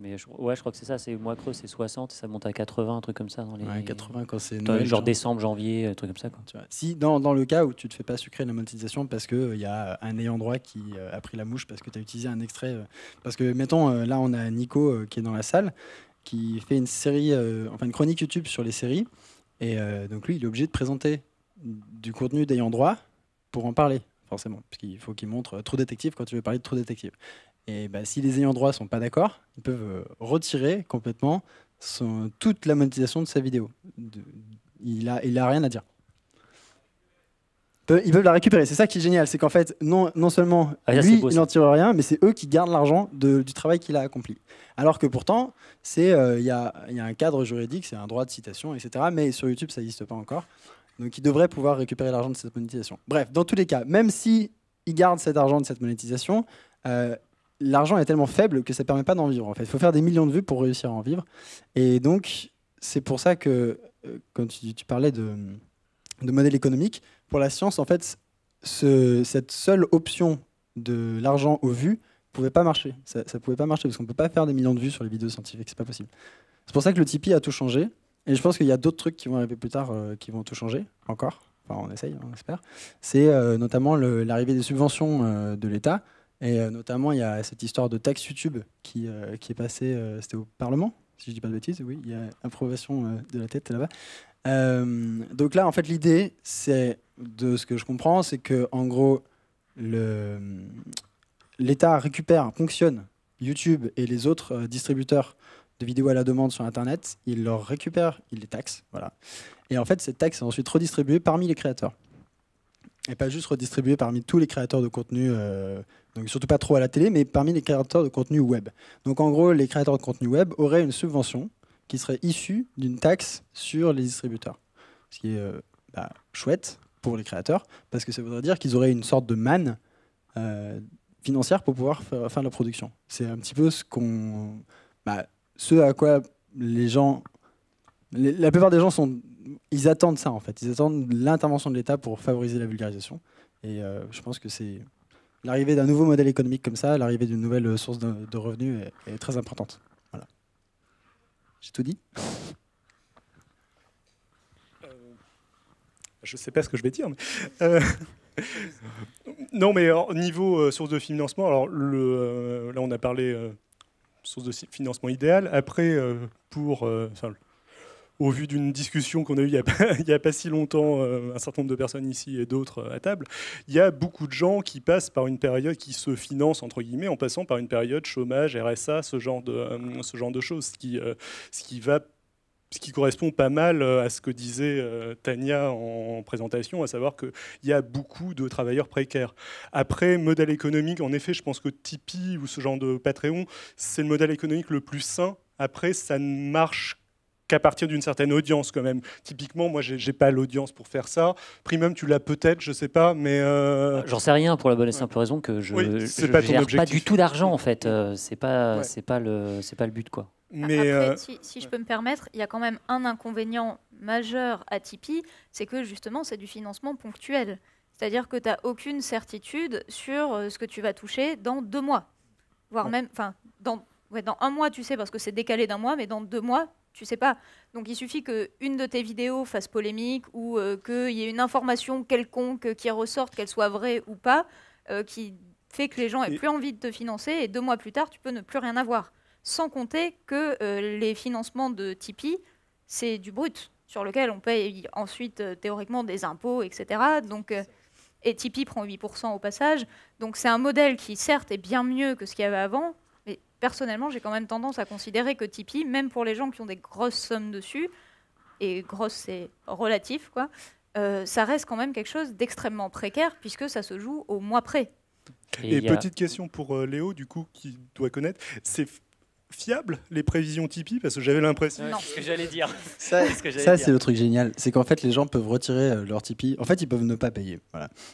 Mais je, ouais, je crois que c'est ça, c'est moins creux, c'est 60, ça monte à 80, un truc comme ça. Dans les... 80 quand c'est Genre genre. décembre, janvier, un euh, truc comme ça. Tu si, dans, dans, le cas où tu ne te fais pas sucrer la monétisation parce qu'il il euh, y a un ayant droit qui euh, a pris la mouche parce que tu as utilisé un extrait. parce que, mettons, là, on a Nico qui est dans la salle, qui fait une série, enfin une chronique YouTube sur les séries. Et donc, lui, il est obligé de présenter du contenu d'ayant droit pour en parler forcément, parce qu'il faut qu'il montre trop détective » quand tu veux parler de trop détective ». Et bah, si les ayants droit sont pas d'accord, ils peuvent euh, retirer complètement toute la monétisation de sa vidéo. il, a, il a rien à dire. ils peuvent la récupérer. C'est ça qui est génial, c'est qu'en fait, non, non seulement ah, lui, il n'en tire rien, mais c'est eux qui gardent l'argent du travail qu'il a accompli. Alors que pourtant, euh, il y, a, y, a, un cadre juridique, c'est un droit de citation, etc. Mais sur YouTube, ça n'existe pas encore. Donc ils devraient pouvoir récupérer l'argent de cette monétisation. Bref, dans tous les cas, même si gardent cet argent de cette monétisation, euh, l'argent est tellement faible que ça permet pas d'en vivre. En fait, il faut faire des millions de vues pour réussir à en vivre. Et donc, c'est pour ça que quand euh, tu, parlais de, de, modèle économique, pour la science, en fait, cette seule option de l'argent aux vues pouvait pas marcher. Ça, ne pouvait pas marcher parce qu'on peut pas faire des millions de vues sur les vidéos scientifiques, c'est pas possible. C'est pour ça que le Tipeee a tout changé. Et je pense qu'il y a d'autres trucs qui vont arriver plus tard euh, qui vont tout changer encore. Enfin, on essaye, on espère. C'est euh, notamment l'arrivée des subventions de l'État et euh, notamment, il y a cette histoire de taxe YouTube qui, euh, qui est passée, euh, c'était au Parlement, si je dis pas de bêtises, oui, il y a approbation de la tête là-bas. donc là, en fait, l'idée, c'est de ce que je comprends, c'est que en gros, l'État récupère, fonctionne, YouTube et les autres distributeurs de vidéos à la demande sur Internet. Il leur récupère, il les taxe, voilà. Et en fait, cette taxe est ensuite redistribuée parmi les créateurs. Et pas juste redistribué parmi tous les créateurs de contenu, euh, donc surtout pas trop à la télé, mais parmi les créateurs de contenu web. Donc en gros, les créateurs de contenu web auraient une subvention qui serait issue d'une taxe sur les distributeurs. Ce qui est euh, bah, chouette pour les créateurs, parce que ça voudrait dire qu'ils auraient une sorte de manne euh, financière pour pouvoir faire, la production. C'est un petit peu ce qu'on... Bah, ce à quoi les gens... la plupart des gens sont ils attendent ça en fait. Ils attendent l'intervention de l'État pour favoriser la vulgarisation. Et euh, je pense que c'est l'arrivée d'un nouveau modèle économique comme ça, l'arrivée d'une nouvelle euh, source de, revenus est, très importante. Voilà. J'ai tout dit. Euh, je ne sais pas ce que je vais dire. (laughs) non, mais au niveau source de financement, alors là on a parlé source de financement idéal. Après, pour au vu d'une discussion qu'on a eue il n'y (laughs) a, pas si longtemps, euh, un certain nombre de personnes ici et d'autres euh, à table, il y a beaucoup de gens qui passent par une période qui se finance, entre guillemets, en passant par une période chômage, RSA, ce genre de, euh, ce genre de choses, qui, ce qui va ce qui correspond pas mal à ce que disait Tania en présentation, à savoir qu'il y a beaucoup de travailleurs précaires. Après, modèle économique, en effet, je pense que Tipeee ou ce genre de Patreon, c'est le modèle économique le plus sain. Après, ça ne marche qu'à partir d'une certaine audience quand même. Typiquement, moi, j'ai pas l'audience pour faire ça. Primum, tu l'as peut-être, je sais pas, mais euh, euh, j'en sais rien pour la bonne et simple raison que je, ne pas, du tout d'argent en fait. Ce euh, c'est pas, c'est pas le, c'est pas le but quoi. Mais Après, si, je peux me permettre, il y a quand même un inconvénient majeur à Tipeee, c'est que justement, c'est du financement ponctuel. C'est-à-dire que tu n'as aucune certitude sur ce que tu vas toucher dans deux mois, voire même, enfin, dans, ouais, dans un mois, tu sais, parce que c'est décalé d'un mois, mais dans deux mois, tu sais pas. Donc il suffit qu'une de tes vidéos fasse polémique ou euh, qu'il y ait une information quelconque qui ressorte, qu'elle soit vraie ou pas, euh, qui fait que les gens aient plus envie de te financer et deux mois plus tard, tu peux ne plus rien avoir. Sans compter que euh, les financements de Tipeee, c'est du brut sur lequel on paye ensuite théoriquement des impôts, etc. Donc, et Tipeee prend 8% au passage. Donc c'est un modèle qui certes est bien mieux que ce qu'il y avait avant, personnellement, j'ai quand même tendance à considérer que Tipeee, même pour les gens qui ont des grosses sommes dessus, et grosse c'est relatif, quoi, euh, ça reste quand même quelque chose d'extrêmement précaire puisque ça se joue au mois près. Et, petite question pour euh, Léo, du coup, qui doit connaître, c'est fiables, les prévisions Tipeee parce que j'avais l'impression. ce que j'allais dire. (laughs) Ça, c'est le truc génial, c'est qu'en fait les gens peuvent retirer euh, leur Tipeee. En fait, ils peuvent ne pas payer.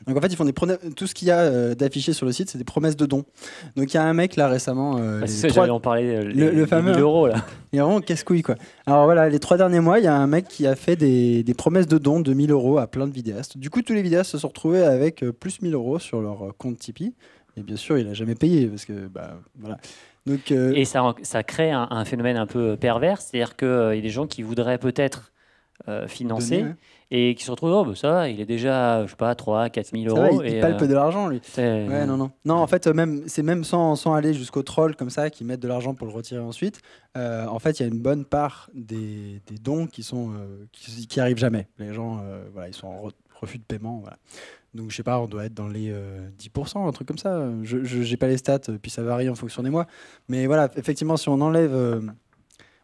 Donc en fait, ils font tout ce qu'il y a euh, d'affiché sur le site, c'est des promesses de dons. Donc il y a un mec là récemment. Euh, ah, en parler. le, fameux. 1000 euros là. Il est vraiment casse-couille quoi. Alors voilà, les trois derniers mois, il y a un mec qui a fait des, promesses de dons de 1000 euros à plein de vidéastes. Du coup, tous les vidéastes se sont retrouvés avec plus 1000 euros sur leur compte Tipeee. Et bien sûr, il n'a jamais payé parce que bah, voilà. Euh, et ça, ça crée un, phénomène un peu euh, pervers, c'est-à-dire qu'il euh, y a des gens qui voudraient peut-être financer et qui se retrouvent, oh, bah, ça va, il est déjà, je sais pas, 3, 4 000 euros. il, et, il palpe de l'argent, lui. non, non. en fait, même, c'est même sans, aller jusqu'au troll comme ça, qui mettent de l'argent pour le retirer ensuite. en fait, il y a une bonne part des, dons qui sont qui, arrivent jamais. Les gens, voilà, ils sont en refus de paiement. Voilà. Donc je sais pas, on doit être dans les 10%, euh, un truc comme ça. Je n'ai pas les stats, puis ça varie en fonction des mois. Mais voilà, effectivement, si on enlève... Euh,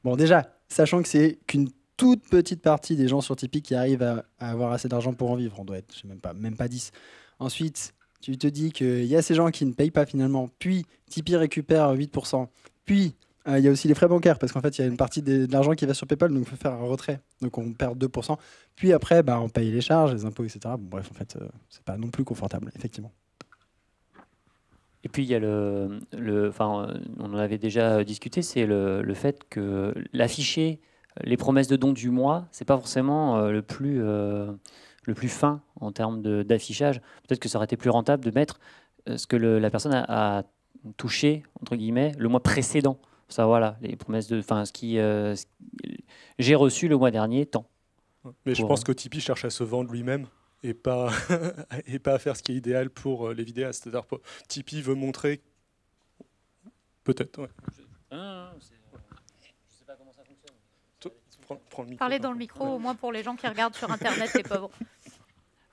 bon déjà, sachant que c'est qu'une toute petite partie des gens sur Tipeee qui arrivent à, avoir assez d'argent pour en vivre, on doit être, je sais même pas, même pas 10. Ensuite, tu te dis qu'il y a ces gens qui ne payent pas finalement, puis Tipeee récupère 8%, puis euh, il y a aussi les frais bancaires, parce qu'en fait, il y a une partie de l'argent qui va sur PayPal, donc il faut faire un retrait. Donc on perd 2%. Puis après, bah, on paye les charges, les impôts, etc. bref, en fait, euh, c'est pas non plus confortable, effectivement. Et puis il y a le, enfin, on en avait déjà discuté, c'est le, le, fait que l'afficher les promesses de dons du mois, c'est pas forcément euh, le plus le plus fin en termes d'affichage. Peut-être que ça aurait été plus rentable de mettre ce que la personne a touché entre guillemets le mois précédent voilà, les promesses de. Enfin, euh, ce qui. J'ai reçu le mois dernier tant. Mais je pense euh, que Tipeee cherche à se vendre lui-même et pas, (laughs) et pas à faire ce qui est idéal pour euh, les vidéastes. Tipeee veut montrer. Peut-être, ouais. Parlez dans le micro, au moins pour les gens qui regardent sur Internet, pas pauvres. (laughs)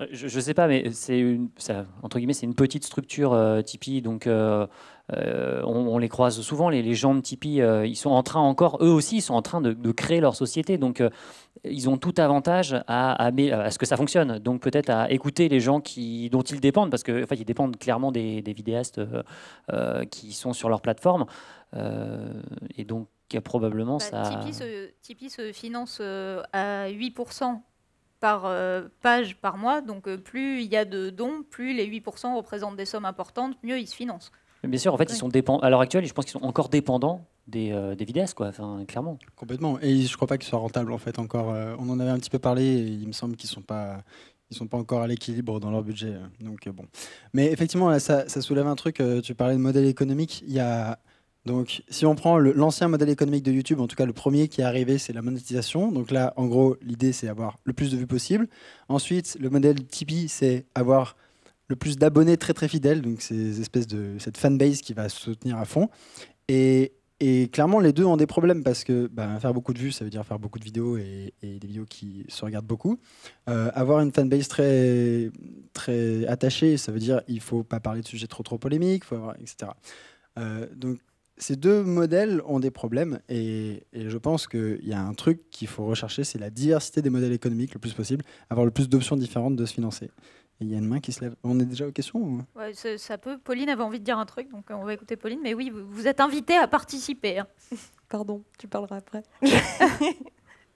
Euh, je ne sais pas, mais c'est une, entre guillemets, c'est une petite structure euh, Tipeee, donc euh, on, les croise souvent. Les, gens de Tipeee, ils sont en train encore, eux aussi, ils sont en train de, créer leur société, donc ils ont tout avantage à, à, ce que ça fonctionne. Donc peut-être à écouter les gens qui, dont ils dépendent, parce qu'ils en fait, ils dépendent clairement des, vidéastes qui sont sur leur plateforme, et donc probablement bah, ça. Tipeee Tipeee se finance à 8% par euh, page par mois. Donc euh, plus il y a de dons, plus les 8% représentent des sommes importantes, mieux ils se financent. Mais bien sûr, en fait, ils sont dépend... à l'heure actuelle, je pense qu'ils sont encore dépendants des, euh, des quoi, enfin, clairement. Complètement. Et je crois pas qu'ils soient rentables, en fait, encore. on en avait un petit peu parlé, il me semble qu'ils sont pas... Ils sont pas encore à l'équilibre dans leur budget. Donc, bon. Mais effectivement, ça, ça, soulève un truc. tu parlais de modèle économique. Il y a donc, si on prend l'ancien modèle économique de YouTube, en tout cas le premier qui est arrivé, c'est la monétisation. Donc là, en gros, l'idée, c'est avoir le plus de vues possible. Ensuite, le modèle Tipeee, c'est avoir le plus d'abonnés très très fidèles, donc ces espèces de cette fanbase qui va se soutenir à fond. Et, clairement, les deux ont des problèmes parce que bah, faire beaucoup de vues, ça veut dire faire beaucoup de vidéos et, des vidéos qui se regardent beaucoup. Euh, avoir une fanbase très très attachée, ça veut dire il faut pas parler de sujets trop trop polémiques, etc. Euh, donc ces deux modèles ont des problèmes et, je pense qu'il y a un truc qu'il faut rechercher, c'est la diversité des modèles économiques le plus possible, avoir le plus d'options différentes de se financer. Il y a une main qui se lève. On est déjà aux questions ça, peut. Pauline avait envie de dire un truc, donc on va écouter Pauline. Mais oui, vous, êtes invité à participer. Hein. (laughs) Pardon, tu parleras après. (laughs)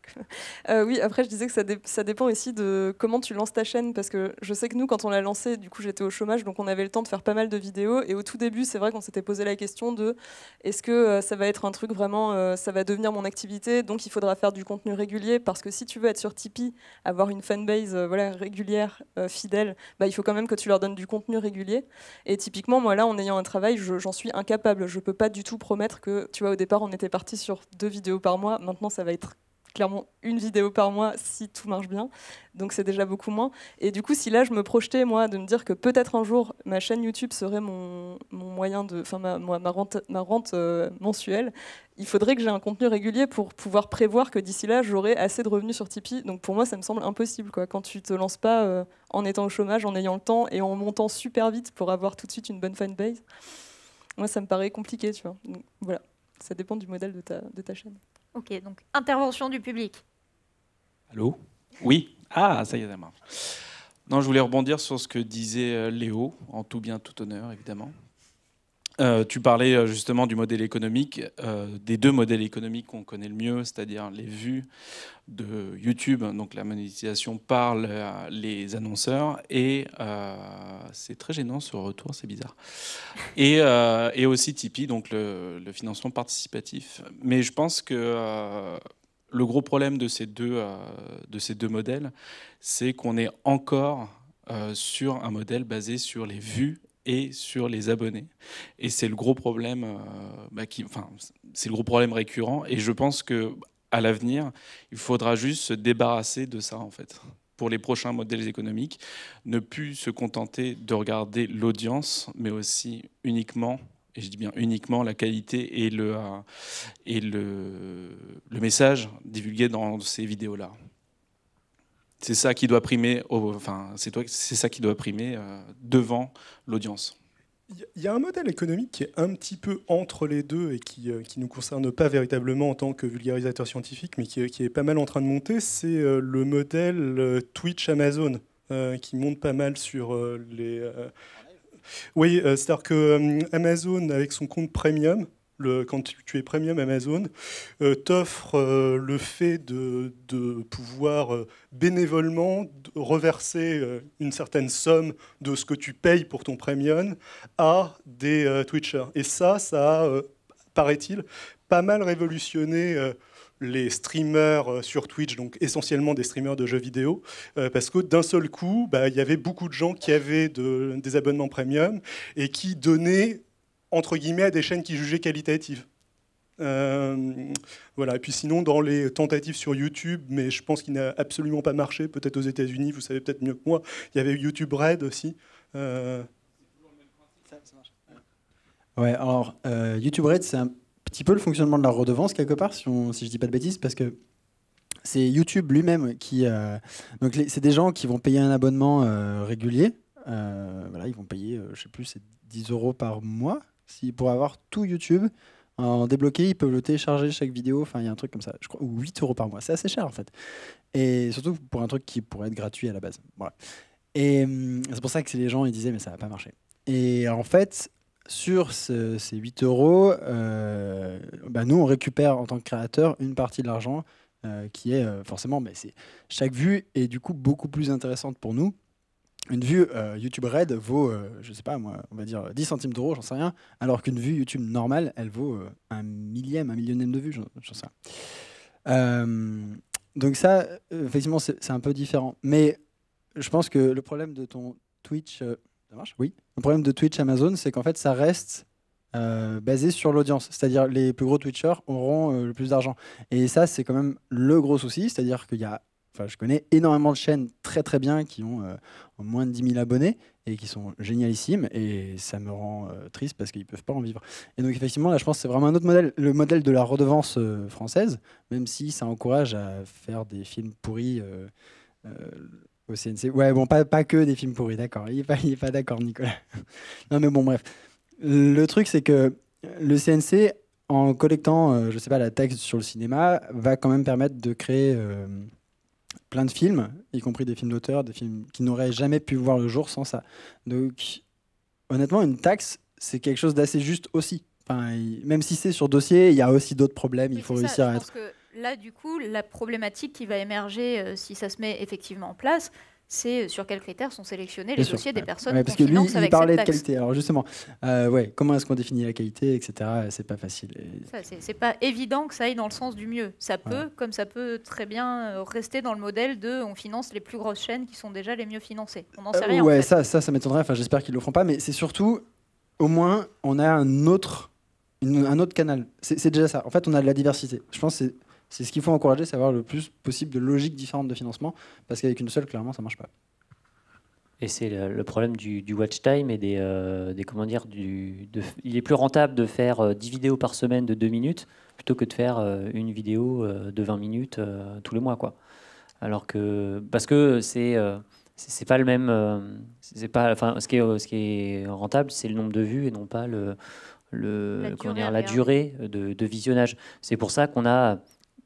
(laughs) Euh, oui, après, je disais que ça, dépend aussi de comment tu lances ta chaîne. Parce que je sais que nous, quand on l'a lancé du coup, j'étais au chômage, donc on avait le temps de faire pas mal de vidéos. Et au tout début, c'est vrai qu'on s'était posé la question de est-ce que euh, ça va être un truc vraiment, euh, ça va devenir mon activité, donc il faudra faire du contenu régulier. Parce que si tu veux être sur Tipeee, avoir une fanbase voilà, régulière, fidèle, bah, il faut quand même que tu leur donnes du contenu régulier. Et typiquement, moi, là, en ayant un travail, j'en suis incapable. Je peux pas du tout promettre que, tu vois, au départ, on était parti sur deux vidéos par mois. Maintenant, ça va être clairement une vidéo par mois si tout marche bien. Donc c'est déjà beaucoup moins. Et du coup, si là, je me projetais, moi, de me dire que peut-être un jour, ma chaîne YouTube serait mon, moyen de. Enfin, ma, ma, rente, ma rente euh, mensuelle, il faudrait que j'ai un contenu régulier pour pouvoir prévoir que d'ici là, j'aurai assez de revenus sur Tipeee. Donc pour moi, ça me semble impossible. Quoi. Quand tu te lances pas euh, en étant au chômage, en ayant le temps et en montant super vite pour avoir tout de suite une bonne fanbase, moi, ça me paraît compliqué, tu vois. voilà, ça dépend du modèle de ta chaîne. Ok, donc intervention du public. Allô Oui Ah, ça y est, ça Non, je voulais rebondir sur ce que disait euh, Léo, en tout bien, tout honneur, évidemment. Euh, tu parlais euh, justement du modèle économique, euh, des deux modèles économiques qu'on connaît le mieux, c'est-à-dire les vues de YouTube, hein, donc la monétisation par les annonceurs, et c'est très gênant ce retour, c'est bizarre. Et, aussi Tipeee, donc le, le, financement participatif. Mais je pense que le gros problème de ces deux, de ces deux modèles, c'est qu'on est encore sur un modèle basé sur les vues et sur les abonnés. Et c'est le gros problème, euh, bah, enfin, c'est le gros problème récurrent. Et je pense que à l'avenir, il faudra juste se débarrasser de ça en fait. Pour les prochains modèles économiques, ne plus se contenter de regarder l'audience, mais aussi uniquement et je dis bien uniquement la qualité et le, euh, et le message divulgué dans ces vidéos-là. C'est ça qui doit primer, enfin, c'est, toi, c'est ça qui doit primer euh, devant l'audience. Il y a un modèle économique qui est un petit peu entre les deux et qui ne euh, nous concerne pas véritablement en tant que vulgarisateur scientifique, mais qui, euh, est pas mal en train de monter, c'est le modèle Twitch-Amazon, qui monte pas mal sur les... Oui, c'est-à-dire que Amazon, avec son compte premium, quand tu es premium Amazon, euh, t'offre euh, le fait de, pouvoir euh, bénévolement reverser une certaine somme de ce que tu payes pour ton premium à des Twitchers. Et ça, ça a, paraît-il, pas mal révolutionné les streamers sur Twitch, donc essentiellement des streamers de jeux vidéo, parce que d'un seul coup, bah, il y avait beaucoup de gens qui avaient de, des abonnements premium et qui donnaient entre guillemets, à des chaînes qui jugeaient qualitatives. Euh, voilà. Et puis sinon, dans les tentatives sur YouTube, mais je pense qu'il n'a absolument pas marché, peut-être aux États-Unis, vous savez peut-être mieux que moi, il y avait YouTube Red aussi. Euh... Ouais, alors euh, YouTube Red, c'est un petit peu le fonctionnement de la redevance quelque part, si, on, si je dis pas de bêtises, parce que c'est YouTube lui-même qui. Euh, donc c'est des gens qui vont payer un abonnement régulier. voilà, ils vont payer, je sais plus, 10 euros par mois, S'ils pourraient avoir tout YouTube en débloqué, ils peuvent le télécharger chaque vidéo. Enfin, il y a un truc comme ça. Je crois, ou 8 euros par mois. C'est assez cher en fait. Et surtout pour un truc qui pourrait être gratuit à la base. Et hum, c'est pour ça que les gens ils disaient mais ça va pas marcher. Et en fait, sur ces 8 euros, euh, bah, nous on récupère en tant que créateur une partie de l'argent euh, qui est euh, forcément, mais c'est chaque vue est du coup beaucoup plus intéressante pour nous une vue euh, YouTube Red vaut, je euh, je sais pas moi, on va dire 10 centimes d'euros, j'en sais rien, alors qu'une vue YouTube normale, elle vaut euh, un millième, un millionième de vues, j'en sais rien. donc ça, effectivement, c'est un peu différent. Mais je pense que le problème de ton Twitch, ça marche Oui. Le problème de Twitch Amazon, c'est qu'en fait, ça reste basé sur l'audience. C'est-à-dire les plus gros Twitchers auront le plus d'argent. Et ça, c'est quand même le gros souci, c'est-à-dire qu'il y a Enfin, je connais énormément de chaînes très très bien qui ont euh, moins de 10 000 abonnés et qui sont génialissimes et ça me rend euh, triste parce qu'ils ne peuvent pas en vivre. Et donc effectivement, là je pense que c'est vraiment un autre modèle, le modèle de la redevance euh, française, même si ça encourage à faire des films pourris au CNC. Ouais, bon, pas, pas que des films pourris, d'accord. Il n'est pas, pas d'accord Nicolas. (laughs) non mais bon, bref. Le truc c'est que le CNC, en collectant, je ne sais pas, la taxe sur le cinéma, va quand même permettre de créer plein de films, y compris des films d'auteurs, des films qui n'auraient jamais pu voir le jour sans ça. Donc, honnêtement, une taxe, c'est quelque chose d'assez juste aussi. même si c'est sur dossier, il y a aussi d'autres problèmes, il faut réussir à être. Que là, du coup, la problématique qui va émerger, euh, si ça se met effectivement en place, c'est euh, sur quels critères sont sélectionnés les sociétés des personnes ouais, parce que lui, parlait de qualité. Alors justement, euh, ouais, comment est-ce qu'on définit la qualité, etc. C'est pas facile. c'est, pas évident que ça aille dans le sens du mieux. Ça peut, comme ça peut très bien euh, rester dans le modèle de on finance les plus grosses chaînes qui sont déjà les mieux financées. On n'en sait rien. ça, ça, ça m'étonnerait. Enfin, j'espère qu'ils le feront pas. Mais c'est surtout, au moins, on a un autre, un autre canal. C'est, déjà ça. En fait, on a de la diversité. Je pense c'est c'est ce qu'il faut encourager, c'est avoir le plus possible de logiques différentes de financement, parce qu'avec une seule, clairement, ça ne marche pas. Et c'est le, problème du, du, watch time et des, euh, des comment dire, du, il est plus rentable de faire 10 euh, vidéos par semaine de 2 minutes plutôt que de faire euh, une vidéo de 20 minutes tous les mois, quoi. Alors que parce que c'est c'est pas le même, c'est pas, enfin, ce qui est, ce qui est rentable, c'est le nombre de vues et non pas le, le, la, durée, la durée de, de visionnage. C'est pour ça qu'on a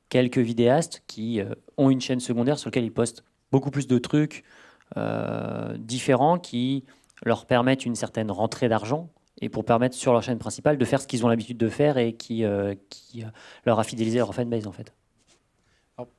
quelques vidéastes qui euh, ont une chaîne secondaire sur laquelle ils postent beaucoup plus de trucs euh, différents qui leur permettent une certaine rentrée d'argent et pour permettre sur leur chaîne principale de faire ce qu'ils ont l'habitude de faire et qui, euh, qui leur a fidélisé leur fanbase en fait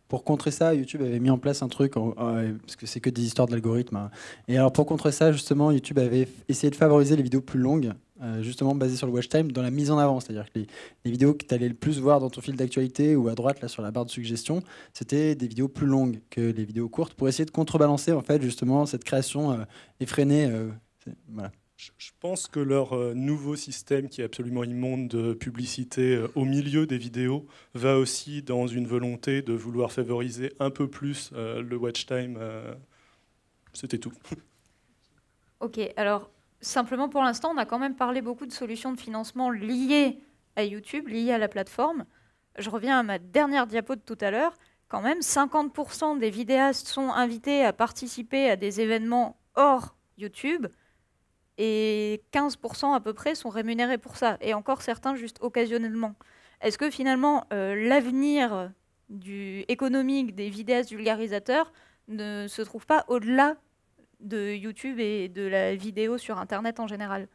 pour contrer ça, YouTube avait mis en place un truc, parce que c'est que des histoires de l'algorithme, hein. Et alors pour contrer ça, justement, YouTube avait essayé de favoriser les vidéos plus longues, euh, justement basées sur le watch time, dans la mise en avant. C'est-à-dire que les, vidéos que tu allais le plus voir dans ton fil d'actualité ou à droite, là sur la barre de suggestion, c'était des vidéos plus longues que les vidéos courtes pour essayer de contrebalancer, en fait, justement, cette création euh, effrénée. Euh, voilà. Je pense que leur euh, nouveau système, qui est absolument immonde de publicité euh, au milieu des vidéos, va aussi dans une volonté de vouloir favoriser un peu plus euh, le watch time. C'était tout. (laughs) Ok, alors simplement pour l'instant, on a quand même parlé beaucoup de solutions de financement liées à YouTube, liées à la plateforme. Je reviens à ma dernière diapo de tout à l'heure. Quand même, 50% des vidéastes sont invités à participer à des événements hors YouTube et 15% à peu près sont rémunérés pour ça, et encore certains juste occasionnellement. Est-ce que finalement euh, l'avenir du économique des vidéastes vulgarisateurs ne se trouve pas au-delà de YouTube et de la vidéo sur Internet en général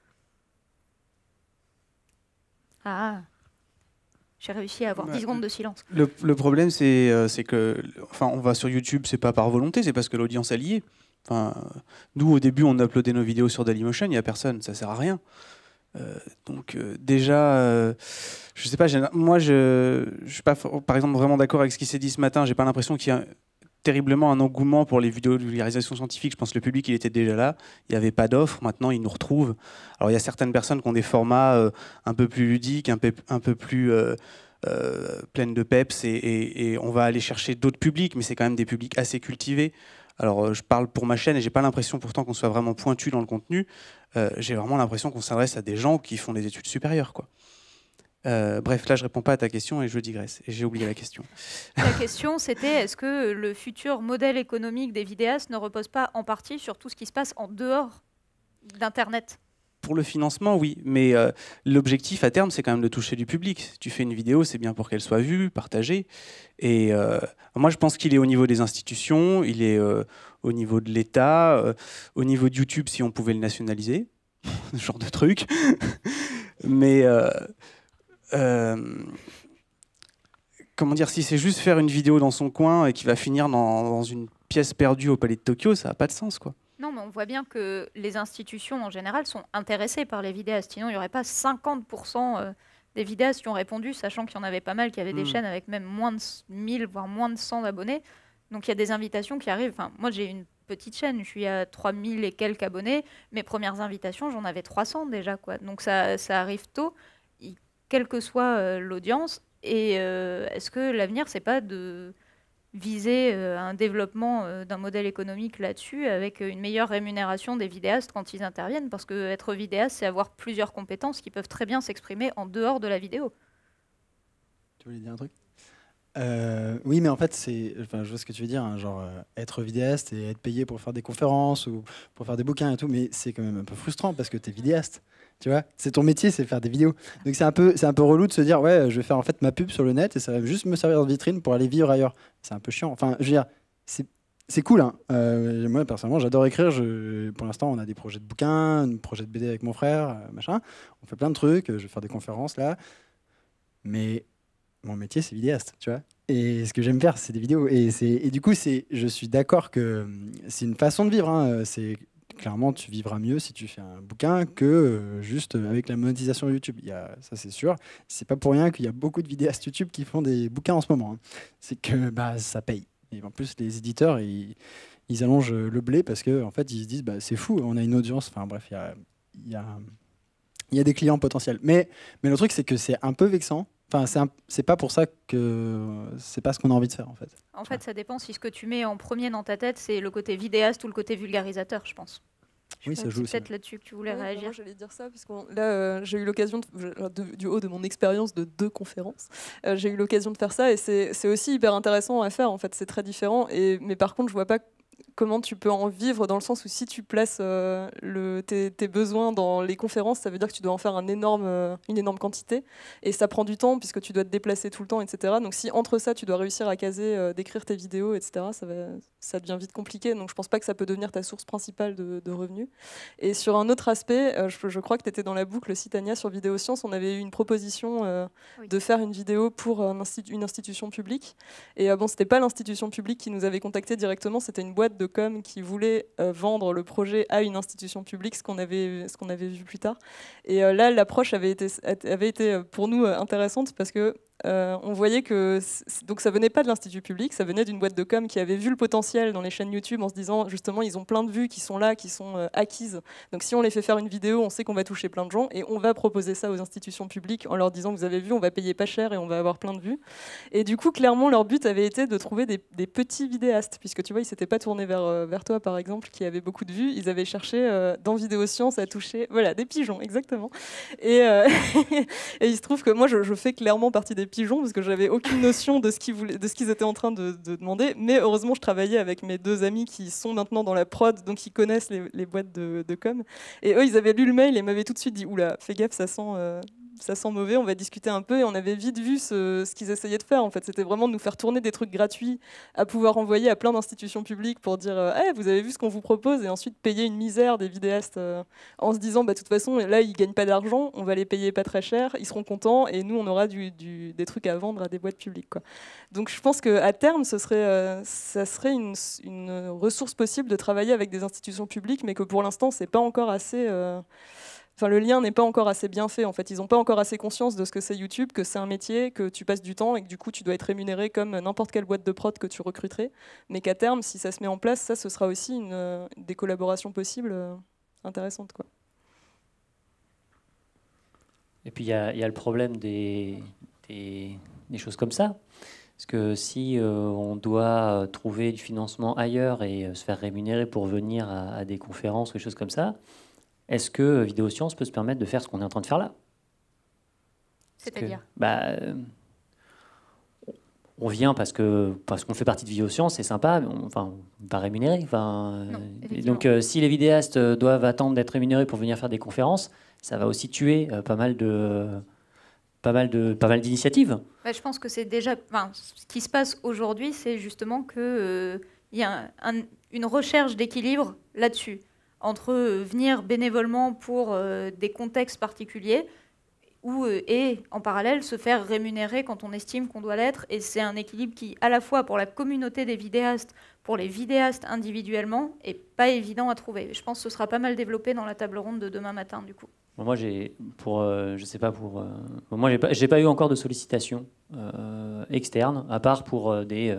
Ah j'ai réussi à avoir 10 secondes de silence. Le, problème, euh, c'est que, enfin, on va sur YouTube, c'est pas par volonté, c'est parce que l'audience est liée. Enfin, nous, au début, on a uploadé nos vidéos sur Dailymotion, il n'y a personne, ça sert à rien. Euh, donc euh, déjà, je euh, je sais pas, moi je, ne suis pas par exemple vraiment d'accord avec ce qui s'est dit ce matin. J'ai pas l'impression qu'il y a terriblement un engouement pour les vidéos de vulgarisation scientifique. Je pense que le public, il était déjà là. Il n'y avait pas d'offre, Maintenant, il nous retrouve. Alors, il y a certaines personnes qui ont des formats un peu plus ludiques, un peu, plus pleines de peps, et on va aller chercher d'autres publics, mais c'est quand même des publics assez cultivés. Alors, euh, je parle pour ma chaîne et j'ai pas l'impression pourtant qu'on soit vraiment pointu dans le contenu. Euh, j'ai vraiment l'impression qu'on s'adresse à des gens qui font des études supérieures, quoi. Euh, bref, là, je réponds pas à ta question et je digresse. j'ai oublié la question. La (laughs) question, c'était est-ce que le futur modèle économique des vidéastes ne repose pas en partie sur tout ce qui se passe en dehors d'Internet pour le financement, oui, mais euh, l'objectif à terme, c'est quand même de toucher du public. Si tu fais une vidéo, c'est bien pour qu'elle soit vue, partagée. Et euh, moi, je pense qu'il est au niveau des institutions, il est euh, au niveau de l'État, au niveau de YouTube, si on pouvait le nationaliser, (laughs) ce genre de truc. (laughs) mais comment dire, si c'est juste faire une vidéo dans son coin et qui va finir dans, dans une pièce perdue au Palais de Tokyo, ça n'a pas de sens, quoi. Non, mais on voit bien que les institutions en général sont intéressées par les vidéastes. Sinon, il n'y aurait pas 50% euh, des vidéastes qui ont répondu, sachant qu'il y en avait pas mal qui avaient des hmm. chaînes avec même moins de 1000, voire moins de 100 abonnés. Donc il y a des invitations qui arrivent. moi, j'ai une petite chaîne, je suis à 3000 et quelques abonnés. Mes premières invitations, j'en avais 300 déjà. Quoi. Donc ça, arrive tôt, quelle que soit euh, l'audience. Et euh, est-ce que l'avenir, c'est pas de viser euh, un développement euh, d'un modèle économique là-dessus avec euh, une meilleure rémunération des vidéastes quand ils interviennent parce que être vidéaste c'est avoir plusieurs compétences qui peuvent très bien s'exprimer en dehors de la vidéo. Tu voulais dire un truc oui, mais en fait, c'est, enfin, je vois ce que tu veux dire, hein, genre être vidéaste et être payé pour faire des conférences ou pour faire des bouquins et tout, mais c'est quand même un peu frustrant parce que tu es vidéaste. Tu vois, c'est ton métier, c'est faire des vidéos. Donc c'est un peu, c'est un peu relou de se dire ouais, je vais faire en fait ma pub sur le net et ça va juste me servir de vitrine pour aller vivre ailleurs. C'est un peu chiant. Enfin, je veux dire, c'est c'est cool. Hein. Euh, moi, personnellement, j'adore écrire. Je, pour l'instant, on a des projets de bouquins, un projet de BD avec mon frère, euh, machin. On fait plein de trucs. Euh, je vais faire des conférences là. Mais mon métier, c'est vidéaste, tu vois. Et ce que j'aime faire, c'est des vidéos. Et, et du coup, je suis d'accord que hum, c'est une façon de vivre. Hein. C'est clairement, tu vivras mieux si tu fais un bouquin que euh, juste euh, avec la monétisation YouTube. Il y ça, c'est sûr. C'est pas pour rien qu'il y a beaucoup de vidéastes YouTube qui font des bouquins en ce moment. Hein. C'est que bah, ça paye. Et en plus, les éditeurs, ils, allongent le blé parce qu'en en fait, ils se disent bah, c'est fou, on a une audience. Enfin, bref, il y a, des clients potentiels. Mais, mais le truc, c'est que c'est un peu vexant Enfin, c'est pas pour ça que c'est pas ce qu'on a envie de faire en fait. En fait, ça dépend si ce que tu mets en premier dans ta tête, c'est le côté vidéaste ou le côté vulgarisateur, je pense. oui, ça joue. C'est peut-être là-dessus que tu voulais ouais, réagir. J'allais dire ça, parce que là, euh, j'ai eu l'occasion, du haut de mon expérience de deux conférences, euh, j'ai eu l'occasion de faire ça, et c'est aussi hyper intéressant à faire, en fait, c'est très différent. Et, mais par contre, je vois pas comment tu peux en vivre dans le sens où si tu places euh, tes, besoins dans les conférences, ça veut dire que tu dois en faire euh, une énorme quantité. Et ça prend du temps puisque tu dois te déplacer tout le temps, etc. Donc si entre ça, tu dois réussir à caser, euh, d'écrire tes vidéos, etc., ça, va, ça devient vite compliqué. Donc je pense pas que ça peut devenir ta source principale de, revenus. Et sur un autre aspect, je, crois que tu étais dans la boucle aussi, Tania, sur Vidéo Science. On avait eu une proposition de faire une vidéo pour une institution publique. Et bon, c'était pas l'institution publique qui nous avait contacté directement, c'était une boîte de com qui voulait euh, vendre le projet à une institution publique, ce qu'on avait, ce qu'on avait vu plus tard. Et euh, là, l'approche avait été, avait été euh, pour nous intéressante parce que euh, on voyait que donc ça venait pas de l'institut public, ça venait d'une boîte de com qui avait vu le potentiel dans les chaînes YouTube en se disant justement ils ont plein de vues qui sont là, qui sont euh, acquises. Donc si on les fait faire une vidéo, on sait qu'on va toucher plein de gens et on va proposer ça aux institutions publiques en leur disant vous avez vu, on va payer pas cher et on va avoir plein de vues. Et du coup clairement leur but avait été de trouver des, petits vidéastes puisque tu vois ils s'étaient pas tournés vers euh, toi par exemple qui avait beaucoup de vues, ils avaient cherché dans vidéo science à toucher voilà des pigeons exactement. Et, (laughs) il se trouve que moi je fais clairement partie des pigeons parce que j'avais aucune notion de ce qu'ils de ce qu'ils étaient en train de, demander. Mais heureusement, je travaillais avec mes deux amis qui sont maintenant dans la prod, donc ils connaissent les, boîtes de, com. Et eux, ils avaient lu le mail et m'avaient tout de suite dit oula, fais gaffe, ça sent. Euh, ça sent mauvais, on va discuter un peu. Et on avait vite vu ce, qu'ils essayaient de faire. En fait, c'était vraiment de nous faire tourner des trucs gratuits à pouvoir envoyer à plein d'institutions publiques pour dire, euh, vous avez vu ce qu'on vous propose, et ensuite payer une misère des vidéastes euh, en se disant, bah, de toute façon, là, ils gagnent pas d'argent, on va les payer pas très cher, ils seront contents, et nous, on aura du, des trucs à vendre à des boîtes publiques. Donc, je pense qu'à terme, ce serait, euh, ça serait une, ressource possible de travailler avec des institutions publiques, mais que pour l'instant, c'est pas encore assez le lien n'est pas encore assez bien fait. En fait, ils n'ont pas encore assez conscience de ce que c'est YouTube, que c'est un métier, que tu passes du temps et que du coup, tu dois être rémunéré comme n'importe quelle boîte de prod que tu recruterais. Mais qu'à terme, si ça se met en place, ça, ce sera aussi euh, des collaborations possibles euh, intéressantes, quoi. Et puis il y, a le problème des, choses comme ça. Parce que si euh, on doit trouver du financement ailleurs et se faire rémunérer pour venir à, à, des conférences ou des choses comme ça, est-ce que euh, Vidéosciences peut se permettre de faire ce qu'on est en train de faire là C'est-à-dire bah, On vient parce qu'on parce qu'on fait partie de vidéoscience c'est sympa, mais on, enfin, on va rémunérer. Euh, donc euh, si les vidéastes doivent attendre d'être rémunérés pour venir faire des conférences, ça va aussi tuer pas mal de pas mal d'initiatives. Bah, je pense que c'est déjà ce qui se passe aujourd'hui, c'est justement qu'il y a une recherche d'équilibre là-dessus entre euh, venir bénévolement pour euh, des contextes particuliers ou, euh, et en parallèle se faire rémunérer quand on estime qu'on doit l'être. Et c'est un équilibre qui, à la fois pour la communauté des vidéastes, pour les vidéastes individuellement, est pas évident à trouver. Je pense que ce sera pas mal développé dans la table ronde de demain matin, du coup. moi, j'ai pour, je sais pas pour, moi, j'ai pas, pas, eu encore de sollicitation externes externe, à part pour des,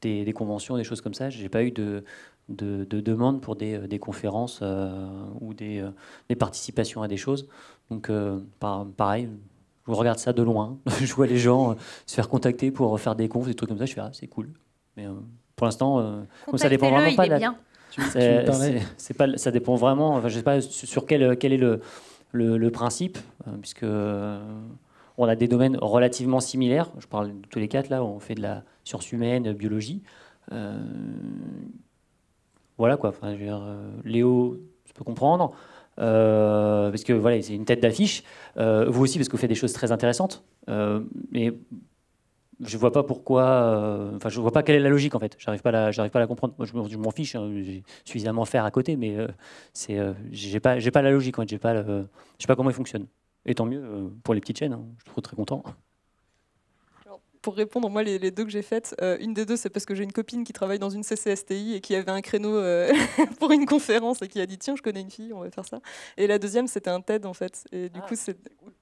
des, des, conventions, des choses comme ça. J'ai pas eu de, de, demandes pour des, euh, conférences euh, ou euh, des, participations à des choses. Donc, pareil, je regarde ça de loin. (laughs) je vois les gens se faire contacter pour faire des confs, des trucs comme ça. Je suis ah, c'est cool. Mais pour l'instant, ça dépend vraiment pas C'est pas, ça dépend vraiment. je je sais pas sur quel, quel est le, principe, puisque on a des domaines relativement similaires. Je parle de tous les quatre là. on fait de la science humaine, biologie. Euh, voilà quoi. Enfin, euh, Léo, je peux comprendre. Euh, parce que voilà, c'est une tête d'affiche. Euh, vous aussi, parce que vous faites des choses très intéressantes. Mais je vois pas pourquoi. Enfin, je vois pas quelle est la logique en fait. J'arrive pas, j'arrive pas à la comprendre. Moi, je, m'en fiche. Hein, j'ai suffisamment faire à côté, mais c'est, j'ai pas, pas la logique. En fait. J'ai pas, je sais pas comment il fonctionne. Et tant mieux pour les petites chaînes. Hein, je suis très content pour répondre, moi, les, deux que j'ai faites, euh, une des deux, c'est parce que j'ai une copine qui travaille dans une CCSTI et qui avait un créneau euh, (laughs) pour une conférence et qui a dit tiens, je connais une fille, on va faire ça. Et la deuxième, c'était un TED en fait. Et du ah, coup, c'est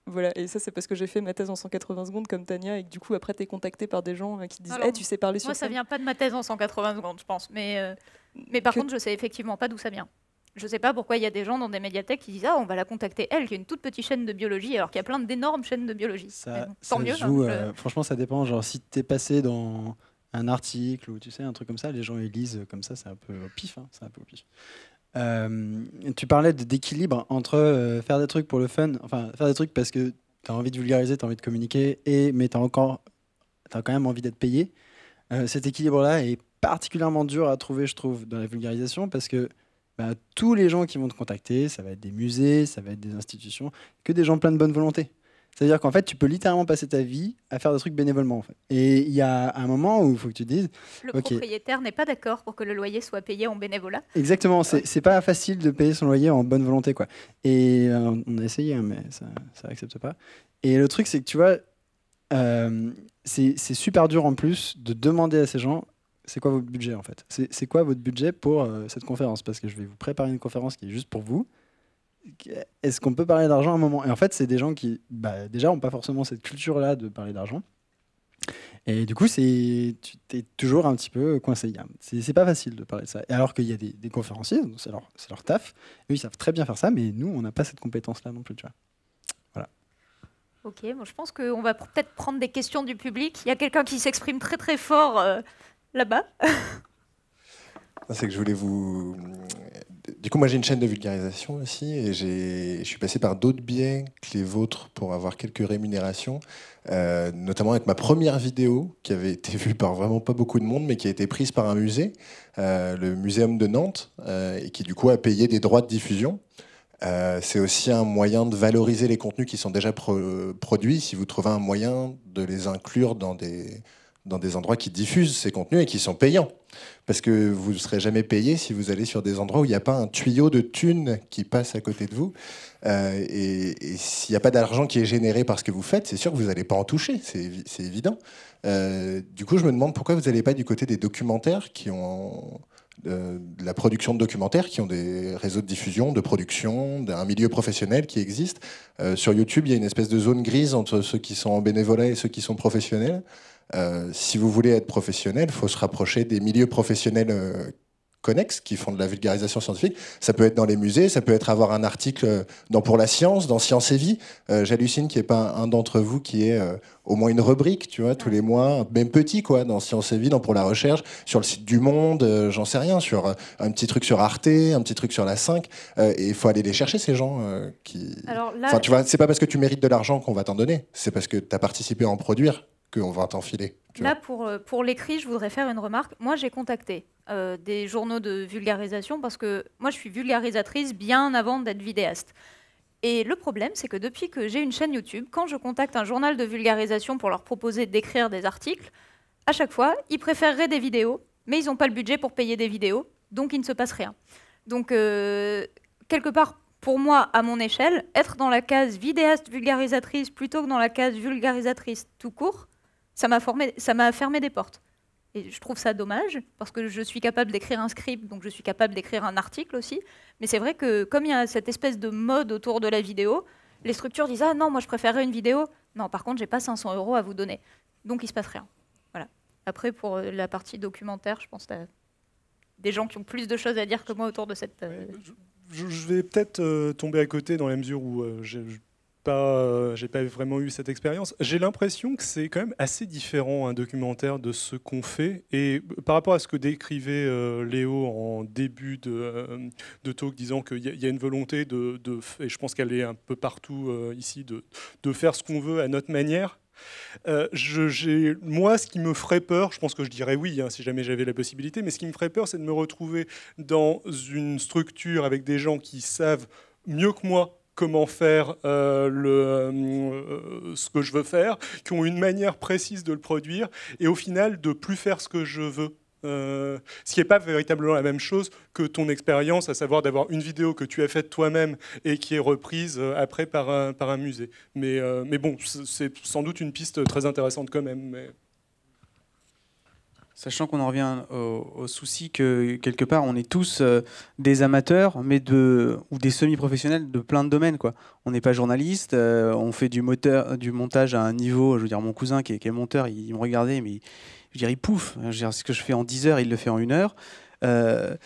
voilà. Et ça, c'est parce que j'ai fait ma thèse en 180 secondes comme Tania et que du coup, après, t'es contacté par des gens euh, qui disent, eh, tu sais parler moi, sur. Moi, ça vient pas de ma thèse en 180 secondes, je pense, mais. Mais par contre, je sais effectivement pas d'où ça vient je ne sais pas pourquoi il y a des gens dans des médiathèques qui disent Ah, on va la contacter, elle, qui a une toute petite chaîne de biologie, alors qu'il y a plein d'énormes chaînes de biologie. Ça, mieux. Hein, joue, euh, Franchement, ça dépend. Genre, si tu es passé dans un article ou tu sais, un truc comme ça, les gens ils lisent comme ça, c'est un peu au pif. Hein, un peu euh, tu parlais d'équilibre entre euh, faire des trucs pour le fun, enfin, faire des trucs parce que tu as envie de vulgariser, tu as envie de communiquer, et, mais tu as, encore, as quand même envie d'être payé. cet équilibre-là est particulièrement dur à trouver, je trouve, dans la vulgarisation parce que tous les gens qui vont te contacter, ça va être des musées, ça va être des institutions, que des gens pleins de bonne volonté. C'est-à-dire qu'en fait, tu peux littéralement passer ta vie à faire des trucs bénévolement. Et il y a un moment où il faut que tu te dises. Le propriétaire n'est pas d'accord pour que le loyer soit payé en bénévolat. Exactement, c'est pas facile de payer son loyer en bonne volonté. quoi. Et euh, on a essayé, hein, mais ça n'accepte pas. Et le truc, c'est que tu vois, euh, c'est super dur en plus de demander à ces gens c'est quoi votre budget en fait C'est quoi votre budget pour euh, cette conférence Parce que je vais vous préparer une conférence qui est juste pour vous. Est-ce qu'on peut parler d'argent à un moment Et en fait, c'est des gens qui, bah, déjà, n'ont pas forcément cette culture-là de parler d'argent. Et du coup, tu es toujours un petit peu coincé. C'est pas facile de parler de ça. Et alors qu'il y a des, des conférenciers, c'est leur, taf. Eux, ils savent très bien faire ça, mais nous, on n'a pas cette compétence-là non plus, Voilà. Ok, bon, je pense qu'on va peut-être prendre des questions du public. Il y a quelqu'un qui s'exprime très très fort. Euh, là-bas. (laughs) C'est que je voulais vous. Du coup, moi, j'ai une chaîne de vulgarisation aussi, et je suis passé par d'autres biais que les vôtres pour avoir quelques rémunérations, euh, notamment avec ma première vidéo qui avait été vue par vraiment pas beaucoup de monde, mais qui a été prise par un musée, euh, le Muséum de Nantes, euh, et qui du coup a payé des droits de diffusion. c'est aussi un moyen de valoriser les contenus qui sont déjà produits si vous trouvez un moyen de les inclure dans des, dans des endroits qui diffusent ces contenus et qui sont payants. Parce que vous ne serez jamais payé si vous allez sur des endroits où il n'y a pas un tuyau de thunes qui passe à côté de vous. Euh, et, s'il n'y a pas d'argent qui est généré par ce que vous faites, c'est sûr que vous n'allez pas en toucher, c'est, évident. Euh, du coup, je me demande pourquoi vous n'allez pas du côté des documentaires qui ont... Euh, de la production de documentaires qui ont des réseaux de diffusion, de production, d'un milieu professionnel qui existe. sur YouTube, il y a une espèce de zone grise entre ceux qui sont en bénévolat et ceux qui sont professionnels. Euh, si vous voulez être professionnel, il faut se rapprocher des milieux professionnels euh, connexes qui font de la vulgarisation scientifique. Ça peut être dans les musées, ça peut être avoir un article euh, dans Pour la science, dans Science et Vie. J'hallucine qu'il n'y ait pas un, d'entre vous qui ait au moins une rubrique, tu vois, tous les mois, même petit, quoi, dans Science et Vie, dans Pour la recherche, sur le site du Monde, j'en sais rien, sur un petit truc sur Arte, un petit truc sur la 5. et il faut aller les chercher, ces gens qui. n'est tu vois, c'est pas parce que tu mérites de l'argent qu'on va t'en donner, c'est parce que tu as participé à en produire qu'on va t'enfiler. Là, pour, euh, pour l'écrit, je voudrais faire une remarque. Moi, j'ai contacté euh, des journaux de vulgarisation parce que moi, je suis vulgarisatrice bien avant d'être vidéaste. Et le problème, c'est que depuis que j'ai une chaîne YouTube, quand je contacte un journal de vulgarisation pour leur proposer d'écrire des articles, à chaque fois, ils préféreraient des vidéos, mais ils n'ont pas le budget pour payer des vidéos, donc il ne se passe rien. Donc, euh, quelque part, pour moi, à mon échelle, être dans la case vidéaste vulgarisatrice plutôt que dans la case vulgarisatrice tout court, ça m'a fermé des portes. Et je trouve ça dommage, parce que je suis capable d'écrire un script, donc je suis capable d'écrire un article aussi. Mais c'est vrai que comme il y a cette espèce de mode autour de la vidéo, les structures disent Ah non, moi je préférerais une vidéo. Non, par contre, j'ai pas 500 euros à vous donner. Donc il se passe rien. Voilà. Après, pour euh, la partie documentaire, je pense que tu as des gens qui ont plus de choses à dire que moi autour de cette. Euh, je, vais peut-être euh, tomber à côté dans la mesure où pas, euh, j'ai pas vraiment eu cette expérience. J'ai l'impression que c'est quand même assez différent un documentaire de ce qu'on fait. Et euh, par rapport à ce que décrivait euh, Léo en début de, talk, disant qu'il y, a une volonté de, et je pense qu'elle est un peu partout ici, de, faire ce qu'on veut à notre manière. moi, ce qui me ferait peur, je pense que je dirais oui hein, si jamais j'avais la possibilité, mais ce qui me ferait peur, c'est de me retrouver dans une structure avec des gens qui savent mieux que moi comment faire euh, le, euh, ce que je veux faire, qui ont une manière précise de le produire, et au final de plus faire ce que je veux. Euh, ce qui n'est pas véritablement la même chose que ton expérience, à savoir d'avoir une vidéo que tu as faite toi-même et qui est reprise après par un, par un musée. Mais, bon, c'est sans doute une piste très intéressante quand même. Sachant qu'on en revient au, souci que quelque part on est tous euh, des amateurs, mais de ou des semi-professionnels de plein de domaines quoi. On n'est pas journaliste, euh, on fait du moteur, du montage à un niveau. Je veux dire, mon cousin qui est, monteur, il, me regardait, mais il, je pouf. Je ce que je fais en 10 heures, il le fait en une heure. Euh,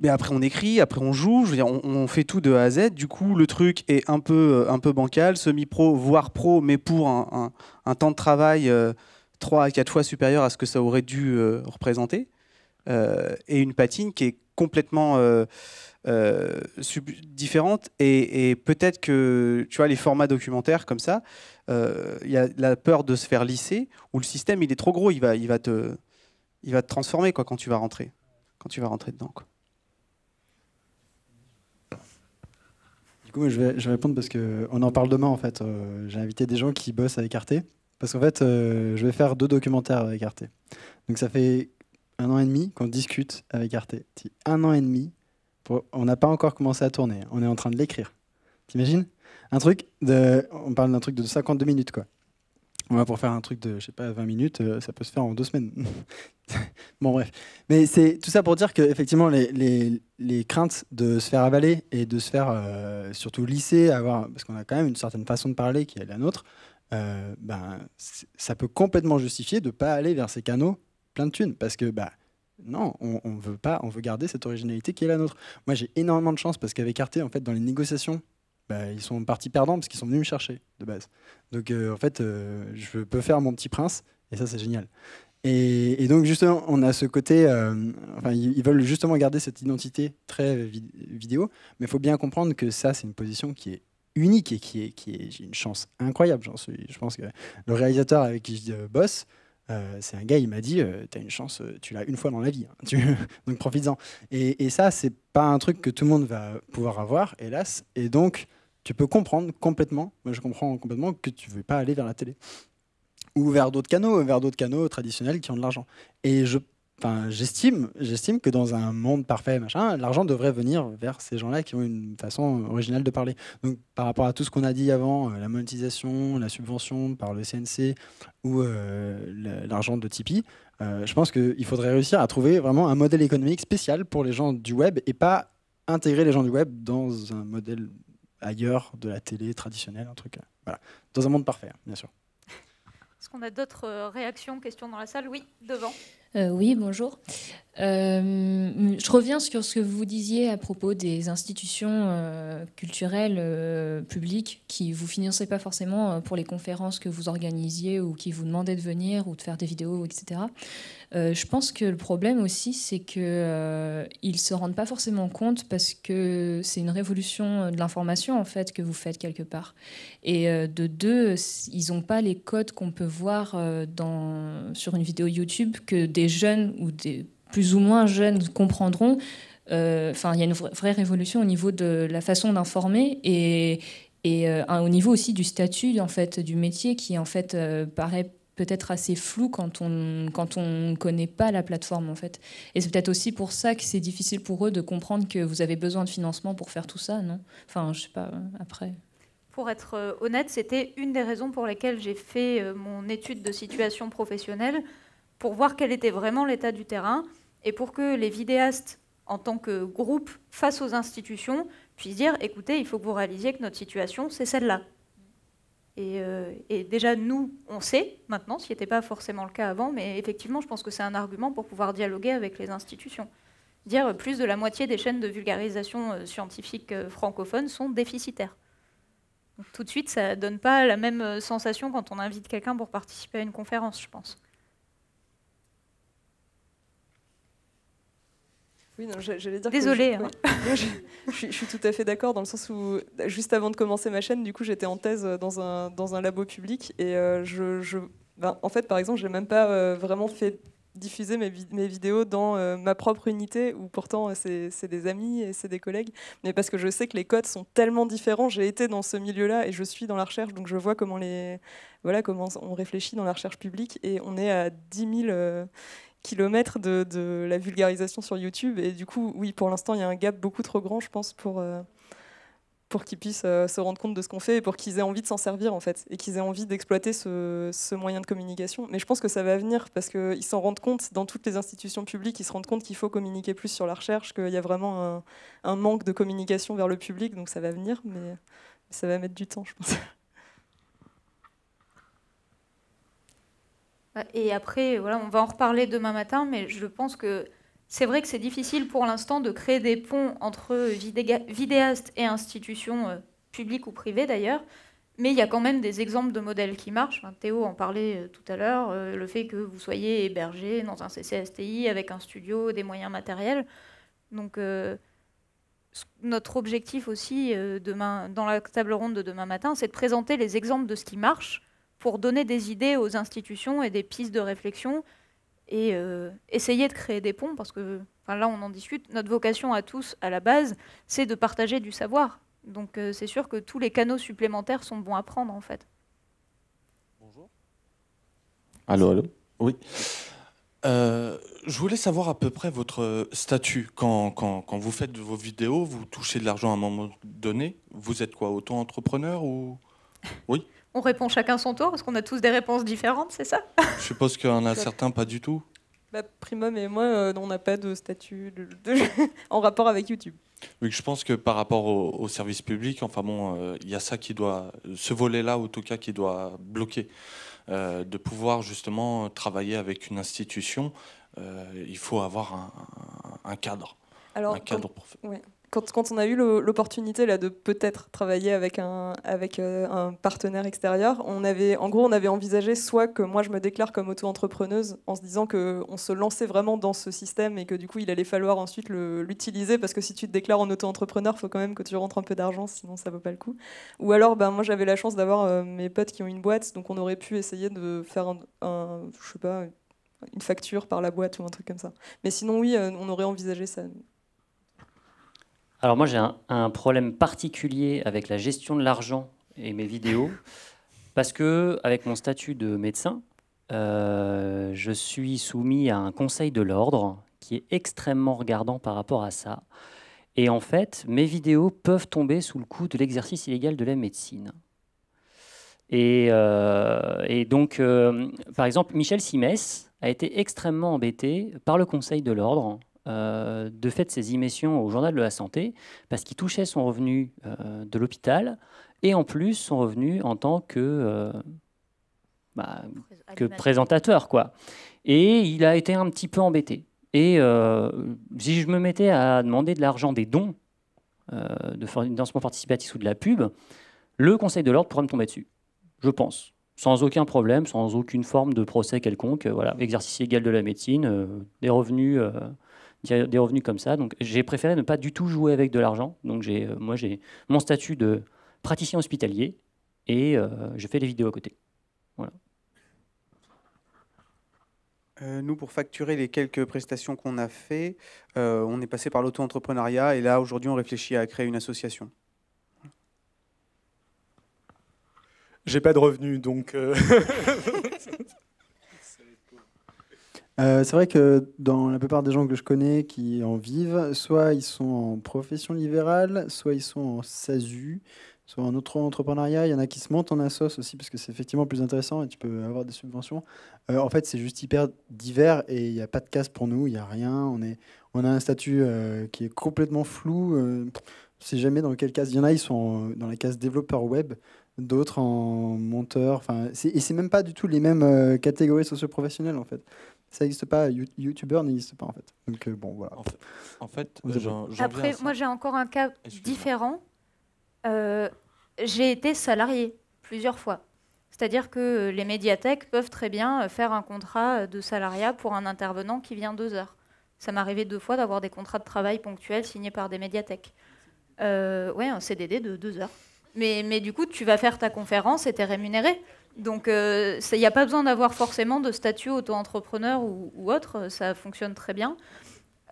mais après on écrit, après on joue, on, fait tout de A à Z. Du coup, le truc est un peu, un peu bancal, semi-pro, voire pro, mais pour un, temps de travail. 3 à 4 fois supérieur à ce que ça aurait dû euh, représenter, euh, et une patine qui est complètement euh, différente. Et, peut-être que, tu vois, les formats documentaires comme ça, il y a la peur de se faire lisser, où le système, il est trop gros, il va, il va, te, il va te transformer quoi, quand tu vas rentrer, quand tu vas rentrer dedans. Quoi. Du coup, je vais, répondre parce qu'on en parle demain, en fait. J'ai invité des gens qui bossent avec Arte. Parce qu'en fait, euh, je vais faire deux documentaires avec Arte. Donc ça fait un an et demi qu'on discute avec Arte. Un an et demi, pour... on n'a pas encore commencé à tourner. On est en train de l'écrire. T'imagines Un truc de... On parle d'un truc de 52 minutes, quoi. va pour faire un truc de, je sais pas, 20 minutes, euh, ça peut se faire en deux semaines. (laughs) bon, bref. Mais c'est tout ça pour dire qu'effectivement, les, les, craintes de se faire avaler et de se faire euh, surtout lisser, avoir, parce qu'on a quand même une certaine façon de parler qui est la nôtre, euh, ben, ça peut complètement justifier de ne pas aller vers ces canaux plein de thunes. Parce que bah, non, on, veut pas, on veut garder cette originalité qui est la nôtre. Moi, j'ai énormément de chance parce qu'avec Arte, en fait, dans les négociations, bah, ils sont partis perdants parce qu'ils sont venus me chercher de base. Donc, euh, en fait, euh, je peux faire mon petit prince et ça, c'est génial. Et, donc, justement, on a ce côté. enfin, ils, veulent justement garder cette identité très vidéo, mais il faut bien comprendre que ça, c'est une position qui est unique et qui est, qui est une chance incroyable. je pense que le réalisateur avec qui je euh, bosse, euh, c'est un gars, il m'a dit, euh, tu as une chance, tu l'as une fois dans la vie, hein. tu... (laughs) donc profites-en. Et, et, ça, c'est pas un truc que tout le monde va pouvoir avoir, hélas. Et donc, tu peux comprendre complètement, moi je comprends complètement que tu ne veux pas aller vers la télé ou vers d'autres canaux, vers d'autres canaux traditionnels qui ont de l'argent. Et je Enfin, j'estime, j'estime que dans un monde parfait, machin, l'argent devrait venir vers ces gens-là qui ont une façon originale de parler. Donc, par rapport à tout ce qu'on a dit avant, euh, la monétisation, la subvention par le CNC ou euh, l'argent de Tipeee, euh, je pense qu'il faudrait réussir à trouver vraiment un modèle économique spécial pour les gens du web et pas intégrer les gens du web dans un modèle ailleurs de la télé traditionnelle, un truc. voilà, dans un monde parfait, hein, bien sûr. Est-ce qu'on a d'autres réactions, questions dans la salle Oui, devant. Euh, oui, bonjour. Euh, je reviens sur ce que vous disiez à propos des institutions euh, culturelles publiques qui vous finançaient pas forcément pour les conférences que vous organisiez ou qui vous demandaient de venir ou de faire des vidéos, etc. je pense que le problème aussi, c'est qu'ils ils se rendent pas forcément compte parce que c'est une révolution de l'information en fait que vous faites quelque part. Et de deux, ils n'ont pas les codes qu'on peut voir sur une vidéo YouTube que des jeunes ou des plus ou moins jeunes comprendront. Euh, enfin, il y a une vraie révolution au niveau de la façon d'informer et, euh, au niveau aussi du statut en fait du métier qui en fait euh, paraît peut-être assez flou quand on quand on connaît pas la plateforme en fait et c'est peut-être aussi pour ça que c'est difficile pour eux de comprendre que vous avez besoin de financement pour faire tout ça non enfin je sais pas après pour être honnête c'était une des raisons pour lesquelles j'ai fait mon étude de situation professionnelle pour voir quel était vraiment l'état du terrain et pour que les vidéastes, en tant que groupe, face aux institutions, puissent dire, écoutez, il faut que vous réalisiez que notre situation, c'est celle-là. Et, euh, déjà, nous, on sait maintenant, ce qui n'était pas forcément le cas avant, mais effectivement, je pense que c'est un argument pour pouvoir dialoguer avec les institutions. Dire euh, plus de la moitié des chaînes de vulgarisation euh, scientifique francophones sont déficitaires. tout de suite, ça ne donne pas la même sensation quand on invite quelqu'un pour participer à une conférence, je pense. Oui, non, Désolée. je, hein. (laughs) je, je, suis, tout à fait d'accord dans le sens où, juste avant de commencer ma chaîne, du coup, j'étais en thèse euh, dans un, dans un labo public et euh, je. Ben, en fait, par exemple, j'ai même pas euh, vraiment fait diffuser mes, mes vidéos dans ma propre unité, où pourtant c'est des amis et c'est des collègues, mais parce que je sais que les codes sont tellement différents. J'ai été dans ce milieu-là et je suis dans la recherche, donc je vois comment, les, voilà, comment on réfléchit dans la recherche publique et on est à 10 000 kilomètres de, la vulgarisation sur YouTube. Et du coup, oui, pour l'instant, il y a un gap beaucoup trop grand, je pense, pour, euh, pour qu'ils puissent euh, se rendre compte de ce qu'on fait et pour qu'ils aient envie de s'en servir, en fait, et qu'ils aient envie d'exploiter ce, ce, moyen de communication. Mais je pense que ça va venir parce qu'ils s'en rendent compte dans toutes les institutions publiques, ils se rendent compte qu'il faut communiquer plus sur la recherche, qu'il y a vraiment un, un, manque de communication vers le public, donc ça va venir, mais ça va mettre du temps, je pense. Et après, voilà, on va en reparler demain matin, mais je pense que c'est vrai que c'est difficile pour l'instant de créer des ponts entre vidéastes et institutions euh, publiques ou privées d'ailleurs, mais il y a quand même des exemples de modèles qui marchent. Théo en parlait euh, tout à l'heure, euh, le fait que vous soyez hébergé dans un CCSTI avec un studio, des moyens matériels. Donc notre objectif aussi demain, dans la table ronde de demain matin, c'est de présenter les exemples de ce qui marche pour donner des idées aux institutions et des pistes de réflexion et euh, essayer de créer des ponts, parce que enfin, là, on en discute. Notre vocation à tous, à la base, c'est de partager du savoir. Donc euh, c'est sûr que tous les canaux supplémentaires sont bons à prendre, en fait. Bonjour. Allô, allô Oui. Euh, je voulais savoir à peu près votre statut. Quand, quand, quand vous faites vos vidéos, vous touchez de l'argent à un moment donné. Vous êtes quoi Auto-entrepreneur ou... (laughs) Oui on répond chacun son tour, parce qu'on a tous des réponses différentes, c'est ça Je suppose qu'il y en a certains pas du tout. Bah, Primum et moi, euh, on n'a pas de statut de, (laughs) en rapport avec YouTube. Mais je pense que par rapport au, service public, enfin bon, euh, il y a ça qui doit, ce volet-là, en tout cas, qui doit bloquer, euh, de pouvoir justement travailler avec une institution. il faut avoir un, cadre. Alors, un cadre pour quand, on a eu l'opportunité là de peut-être travailler avec un avec euh, un partenaire extérieur, on avait en gros on avait envisagé soit que moi je me déclare comme auto-entrepreneuse en se disant qu'on se lançait vraiment dans ce système et que du coup il allait falloir ensuite l'utiliser parce que si tu te déclares en auto-entrepreneur, il faut quand même que tu rentres un peu d'argent sinon ça vaut pas le coup. Ou alors ben moi j'avais la chance d'avoir euh, mes potes qui ont une boîte donc on aurait pu essayer de faire je sais pas une facture par la boîte ou un truc comme ça. Mais sinon oui, euh, on aurait envisagé ça. Alors moi j'ai un, problème particulier avec la gestion de l'argent et mes vidéos, (laughs) parce que avec mon statut de médecin, euh, je suis soumis à un conseil de l'ordre qui est extrêmement regardant par rapport à ça. Et en fait, mes vidéos peuvent tomber sous le coup de l'exercice illégal de la médecine. Et, euh, donc, euh, par exemple, Michel Simès a été extrêmement embêté par le Conseil de l'ordre euh, de fait ses émissions au journal de la santé parce qu'il touchait son revenu euh, de l'hôpital et en plus son revenu en tant que, euh, bah, présentateur. quoi. Et il a été un petit peu embêté. Et si je me mettais à demander de l'argent des dons de financement participatif ou de la pub, le Conseil de l'ordre pourrait me tomber dessus, je pense sans aucun problème, sans aucune forme de procès quelconque. voilà, exercice égal de la médecine, des revenus des revenus comme ça. Donc j'ai préféré ne pas du tout jouer avec de l'argent. Donc j'ai, euh, moi j'ai mon statut de praticien hospitalier et euh, je fais les vidéos à côté. Voilà. Euh, nous, pour facturer les quelques prestations qu'on a fait, on est passé par l'auto-entrepreneuriat et là, aujourd'hui, on réfléchit à créer une association. J'ai pas de revenus, donc. (laughs) (laughs) Euh, c'est vrai que dans la plupart des gens que je connais qui en vivent, soit ils sont en profession libérale, soit ils sont en SASU, soit en autre entrepreneuriat. Il y en a qui se montent en ASOS aussi parce que c'est effectivement plus intéressant et tu peux avoir des subventions. Euh, en fait, c'est juste hyper divers et il n'y a pas de casse pour nous, il n'y a rien. On, est, on a un statut euh, qui est complètement flou. on ne sait jamais dans quelle case. Il y en a, ils sont dans la case développeur web, d'autres en monteur. Enfin, et c'est même pas du tout les mêmes catégories socioprofessionnelles en fait ça n'existe pas, YouTubeur n'existe pas en fait. Donc euh, bon, voilà. En fait, après, moi j'ai encore un cas différent. Euh, j'ai été salarié plusieurs fois. C'est-à-dire que euh, les médiathèques peuvent très bien faire un contrat de salariat pour un intervenant qui vient deux heures. Ça m'est arrivé deux fois d'avoir des contrats de travail ponctuels signés par des médiathèques. ouais, un CDD de deux heures. Mais, mais du coup, tu vas faire ta conférence et tu es rémunéré. Donc il euh, n'y a pas besoin d'avoir forcément de statut auto-entrepreneur ou, autre, ça fonctionne très bien.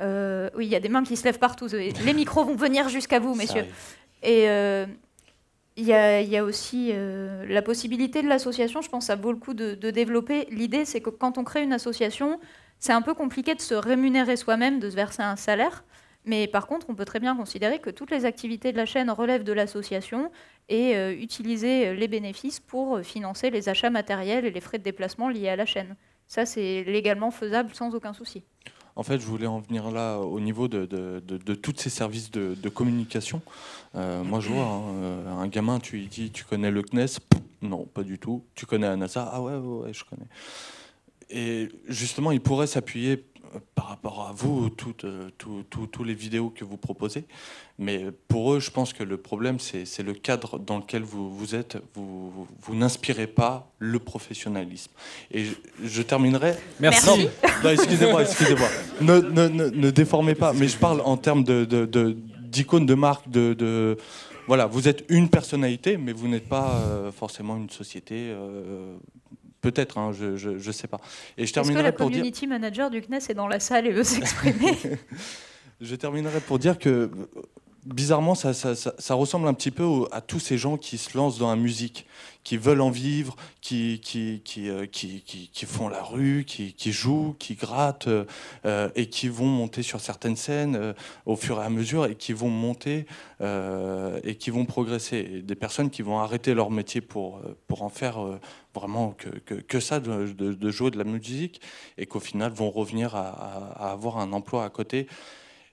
Euh, oui, il y a des mains qui se lèvent partout. Les micros vont venir jusqu'à vous, messieurs. Et euh, il y, a aussi la possibilité de l'association, je pense ça vaut le coup de développer. L'idée, c'est que quand on crée une association, c'est un peu compliqué de se rémunérer soi-même, de se verser un salaire. Mais par contre, on peut très bien considérer que toutes les activités de la chaîne relèvent de l'association et euh, utiliser euh, les bénéfices pour euh, financer les achats matériels et les frais de déplacement liés à la chaîne. Ça, c'est légalement faisable sans aucun souci. En fait, je voulais en venir là au niveau de, de, tous ces services de, communication. moi, je vois hein, un gamin, tu lui dis, tu connais le CNES Non, pas du tout. Tu connais la NASA Ah ouais je connais. Et justement, il pourrait s'appuyer par rapport à vous, toutes, euh, les vidéos que vous proposez. Mais pour eux, je pense que le problème, c'est le cadre dans lequel vous, vous êtes. Vous, vous, n'inspirez pas le professionnalisme. Et je, terminerai. Merci. Excusez-moi, excusez-moi. Ne, déformez pas. Mais je parle en termes d'icônes de, de, de, marque, de, voilà, vous êtes une personnalité, mais vous n'êtes pas euh, forcément une société. Euh, Peut-être, hein, je ne sais pas. Et je terminerai pour dire. est que la community manager du CNES est dans la salle et veut s'exprimer (laughs) Je terminerai pour dire que bizarrement, ça, ressemble un petit peu à tous ces gens qui se lancent dans la musique, qui veulent en vivre, qui, euh, font la rue, qui, jouent, qui grattent, euh, euh, et qui vont monter sur certaines scènes au fur et à mesure, et qui vont monter et qui vont progresser. des personnes qui vont arrêter leur métier pour, pour en faire vraiment que, ça, de, jouer de la musique, et qu'au final vont revenir à avoir un emploi à côté.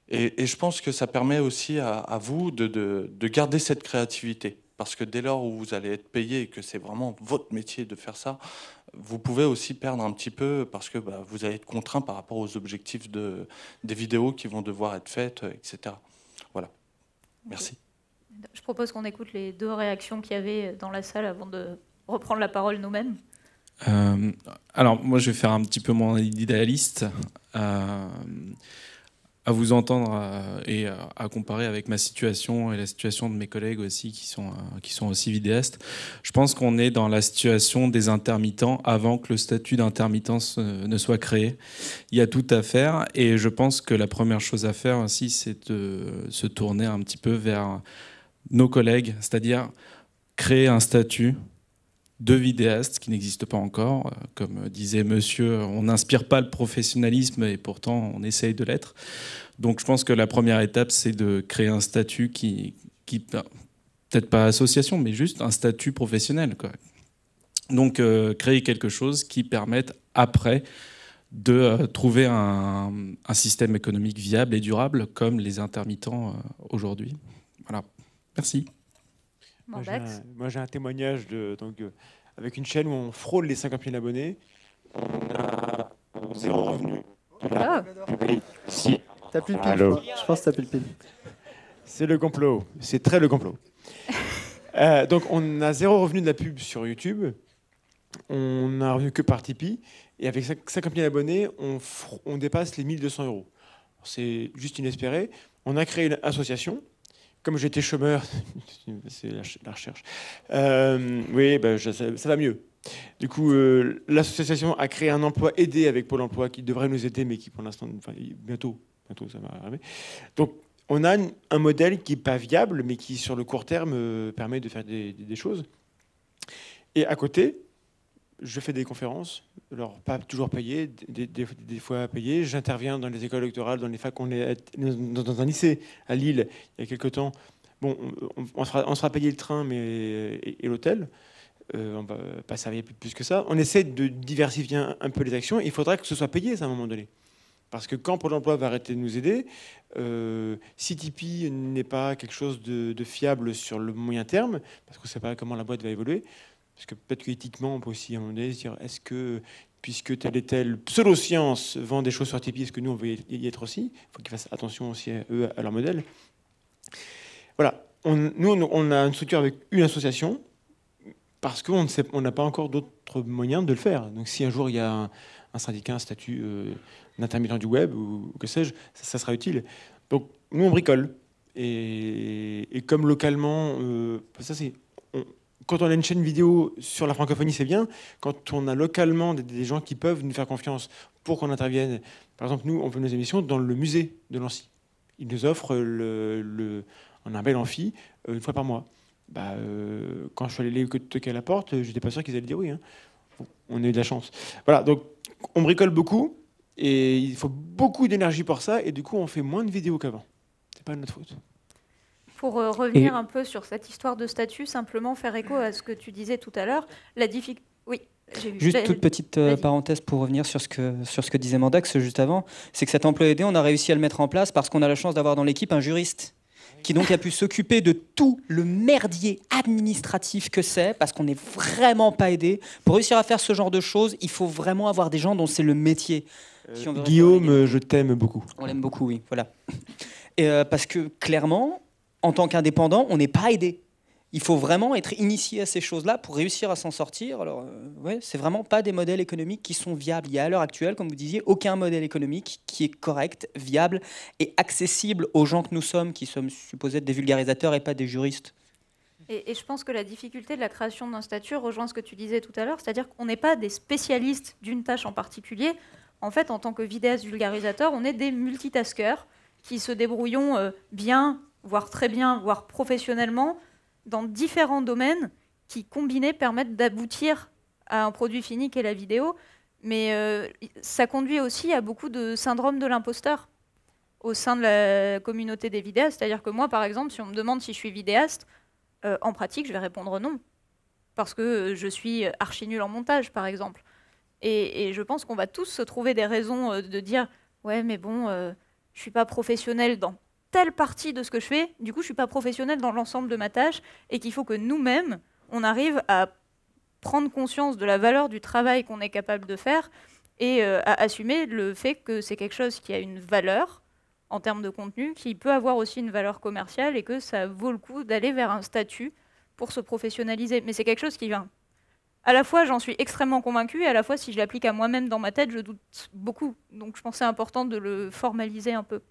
Et, je pense que ça permet aussi à, vous de, garder cette créativité. Parce que dès lors où vous allez être payé et que c'est vraiment votre métier de faire ça, vous pouvez aussi perdre un petit peu parce que bah, vous allez être contraint par rapport aux objectifs de, des vidéos qui vont devoir être faites, euh, etc. Voilà. Merci. Je propose qu'on écoute les deux réactions qu'il y avait dans la salle avant de reprendre la parole nous-mêmes. Euh, alors, moi, je vais faire un petit peu moins idéaliste. Euh, à vous entendre euh, et euh, à, comparer avec ma situation et la situation de mes collègues aussi qui sont, euh, qui sont aussi vidéastes. Je pense qu'on est dans la situation des intermittents avant que le statut d'intermittence ne soit créé. Il y a tout à faire et je pense que la première chose à faire ainsi c'est de se tourner un petit peu vers nos collègues, c'est-à-dire créer un statut deux vidéastes qui n'existent pas encore. Euh, comme disait monsieur, on n'inspire pas le professionnalisme et pourtant on essaye de l'être. Donc je pense que la première étape, c'est de créer un statut qui, ben, peut-être pas association, mais juste un statut professionnel. Donc euh, créer quelque chose qui permette après de euh, trouver un, système économique viable et durable comme les intermittents aujourd'hui. Voilà, merci. Moi j'ai un, témoignage de, donc, avec une chaîne où on frôle les 50 000 abonnés, on a zéro revenu. Ah. Si. T'as plus de pile, je, pense que t'as plus de pile. C'est le complot. C'est très le complot. (laughs) Euh, donc, on a zéro revenu de la pub sur YouTube. On n'a revenu que par Tipeee. Et avec 50 000 abonnés, on, on dépasse les 1200 euros. C'est juste inespéré. On a créé une association comme j'étais chômeur, (laughs) c'est la, recherche. Euh, oui, ben, ça, va mieux. Du coup, euh, l'association a créé un emploi aidé avec Pôle Emploi qui devrait nous aider, mais qui pour l'instant, bientôt, bientôt ça va arriver. Donc, on a un modèle qui n'est pas viable, mais qui sur le court terme euh, permet de faire des choses. Et à côté, je fais des conférences, alors pas toujours payées, des, fois payées. J'interviens dans les écoles électorales, dans les facs. On est dans un lycée à Lille il y a quelques temps. Bon, on, sera, on sera payé le train mais, et, l'hôtel. On euh, on va pas servir plus que ça. On essaie de diversifier un, peu les actions. Il faudra que ce soit payé à un moment donné. Parce que quand Pôle emploi va arrêter de nous aider, si euh, Tipeee n'est pas quelque chose de, de, fiable sur le moyen terme, parce qu'on ne sait pas comment la boîte va évoluer, parce que peut-être qu'éthiquement, on peut aussi se dire est-ce que, puisque telle et telle pseudo-science vend des choses sur Tipeee, est-ce que nous, on veut y être aussi Il faut qu'ils fassent attention aussi à eux, à leur modèle. Voilà. On, nous, on a une structure avec une association parce qu'on n'a pas encore d'autres moyens de le faire. Donc si un jour il y a un, syndicat, un statut euh, d'intermittent du web ou, que sais-je, ça, sera utile. Donc nous, on bricole. Et, comme localement, euh, ça c'est quand on a une chaîne vidéo sur la francophonie, c'est bien. Quand on a localement des, gens qui peuvent nous faire confiance pour qu'on intervienne, par exemple, nous, on fait nos émissions dans le musée de Nancy. Ils nous offrent le, un bel amphi euh, une fois par mois. Bah, euh, quand je suis allé les toquer à la porte, euh, je n'étais pas sûr qu'ils allaient dire oui. Hein. on a eu de la chance. Voilà, donc on bricole beaucoup et il faut beaucoup d'énergie pour ça et du coup on fait moins de vidéos qu'avant. C'est pas notre faute. Pour euh, revenir un peu sur cette histoire de statut, simplement faire écho à ce que tu disais tout à l'heure, la difficulté. Oui. Juste une toute petite euh, parenthèse pour revenir sur ce que, sur ce que disait Mandax juste avant, c'est que cet emploi aidé, on a réussi à le mettre en place parce qu'on a la chance d'avoir dans l'équipe un juriste qui donc a pu s'occuper de tout le merdier administratif que c'est, parce qu'on n'est vraiment pas aidé. Pour réussir à faire ce genre de choses, il faut vraiment avoir des gens dont c'est le métier. Euh, Guillaume, je t'aime beaucoup. On l'aime beaucoup, oui, voilà. Et parce que clairement, en tant qu'indépendant, on n'est pas aidé. Il faut vraiment être initié à ces choses-là pour réussir à s'en sortir. Alors, euh, ouais, c'est vraiment pas des modèles économiques qui sont viables. Il a à l'heure actuelle, comme vous disiez, aucun modèle économique qui est correct, viable et accessible aux gens que nous sommes, qui sommes supposés être des vulgarisateurs et pas des juristes. Et, je pense que la difficulté de la création d'un statut rejoint ce que tu disais tout à l'heure, c'est-à-dire qu'on n'est pas des spécialistes d'une tâche en particulier. En fait, en tant que vidéaste vulgarisateur, on est des multitaskers qui se débrouillons euh, bien voire très bien, voire professionnellement, dans différents domaines qui, combinés, permettent d'aboutir à un produit fini qu'est la vidéo. Mais euh, ça conduit aussi à beaucoup de syndromes de l'imposteur au sein de la communauté des vidéastes. C'est-à-dire que moi, par exemple, si on me demande si je suis vidéaste, euh, en pratique, je vais répondre non. Parce que euh, je suis archi nul en montage, par exemple. Et, je pense qu'on va tous se trouver des raisons de dire Ouais, mais bon, je ne suis pas professionnel dans telle partie de ce que je fais, du coup, je ne suis pas professionnelle dans l'ensemble de ma tâche et qu'il faut que nous-mêmes, on arrive à prendre conscience de la valeur du travail qu'on est capable de faire et euh, à assumer le fait que c'est quelque chose qui a une valeur en termes de contenu, qui peut avoir aussi une valeur commerciale et que ça vaut le coup d'aller vers un statut pour se professionnaliser. Mais c'est quelque chose qui vient. À la fois, j'en suis extrêmement convaincue, et à la fois, si je l'applique à moi-même dans ma tête, je doute beaucoup. Donc, je pensais important de le formaliser un peu.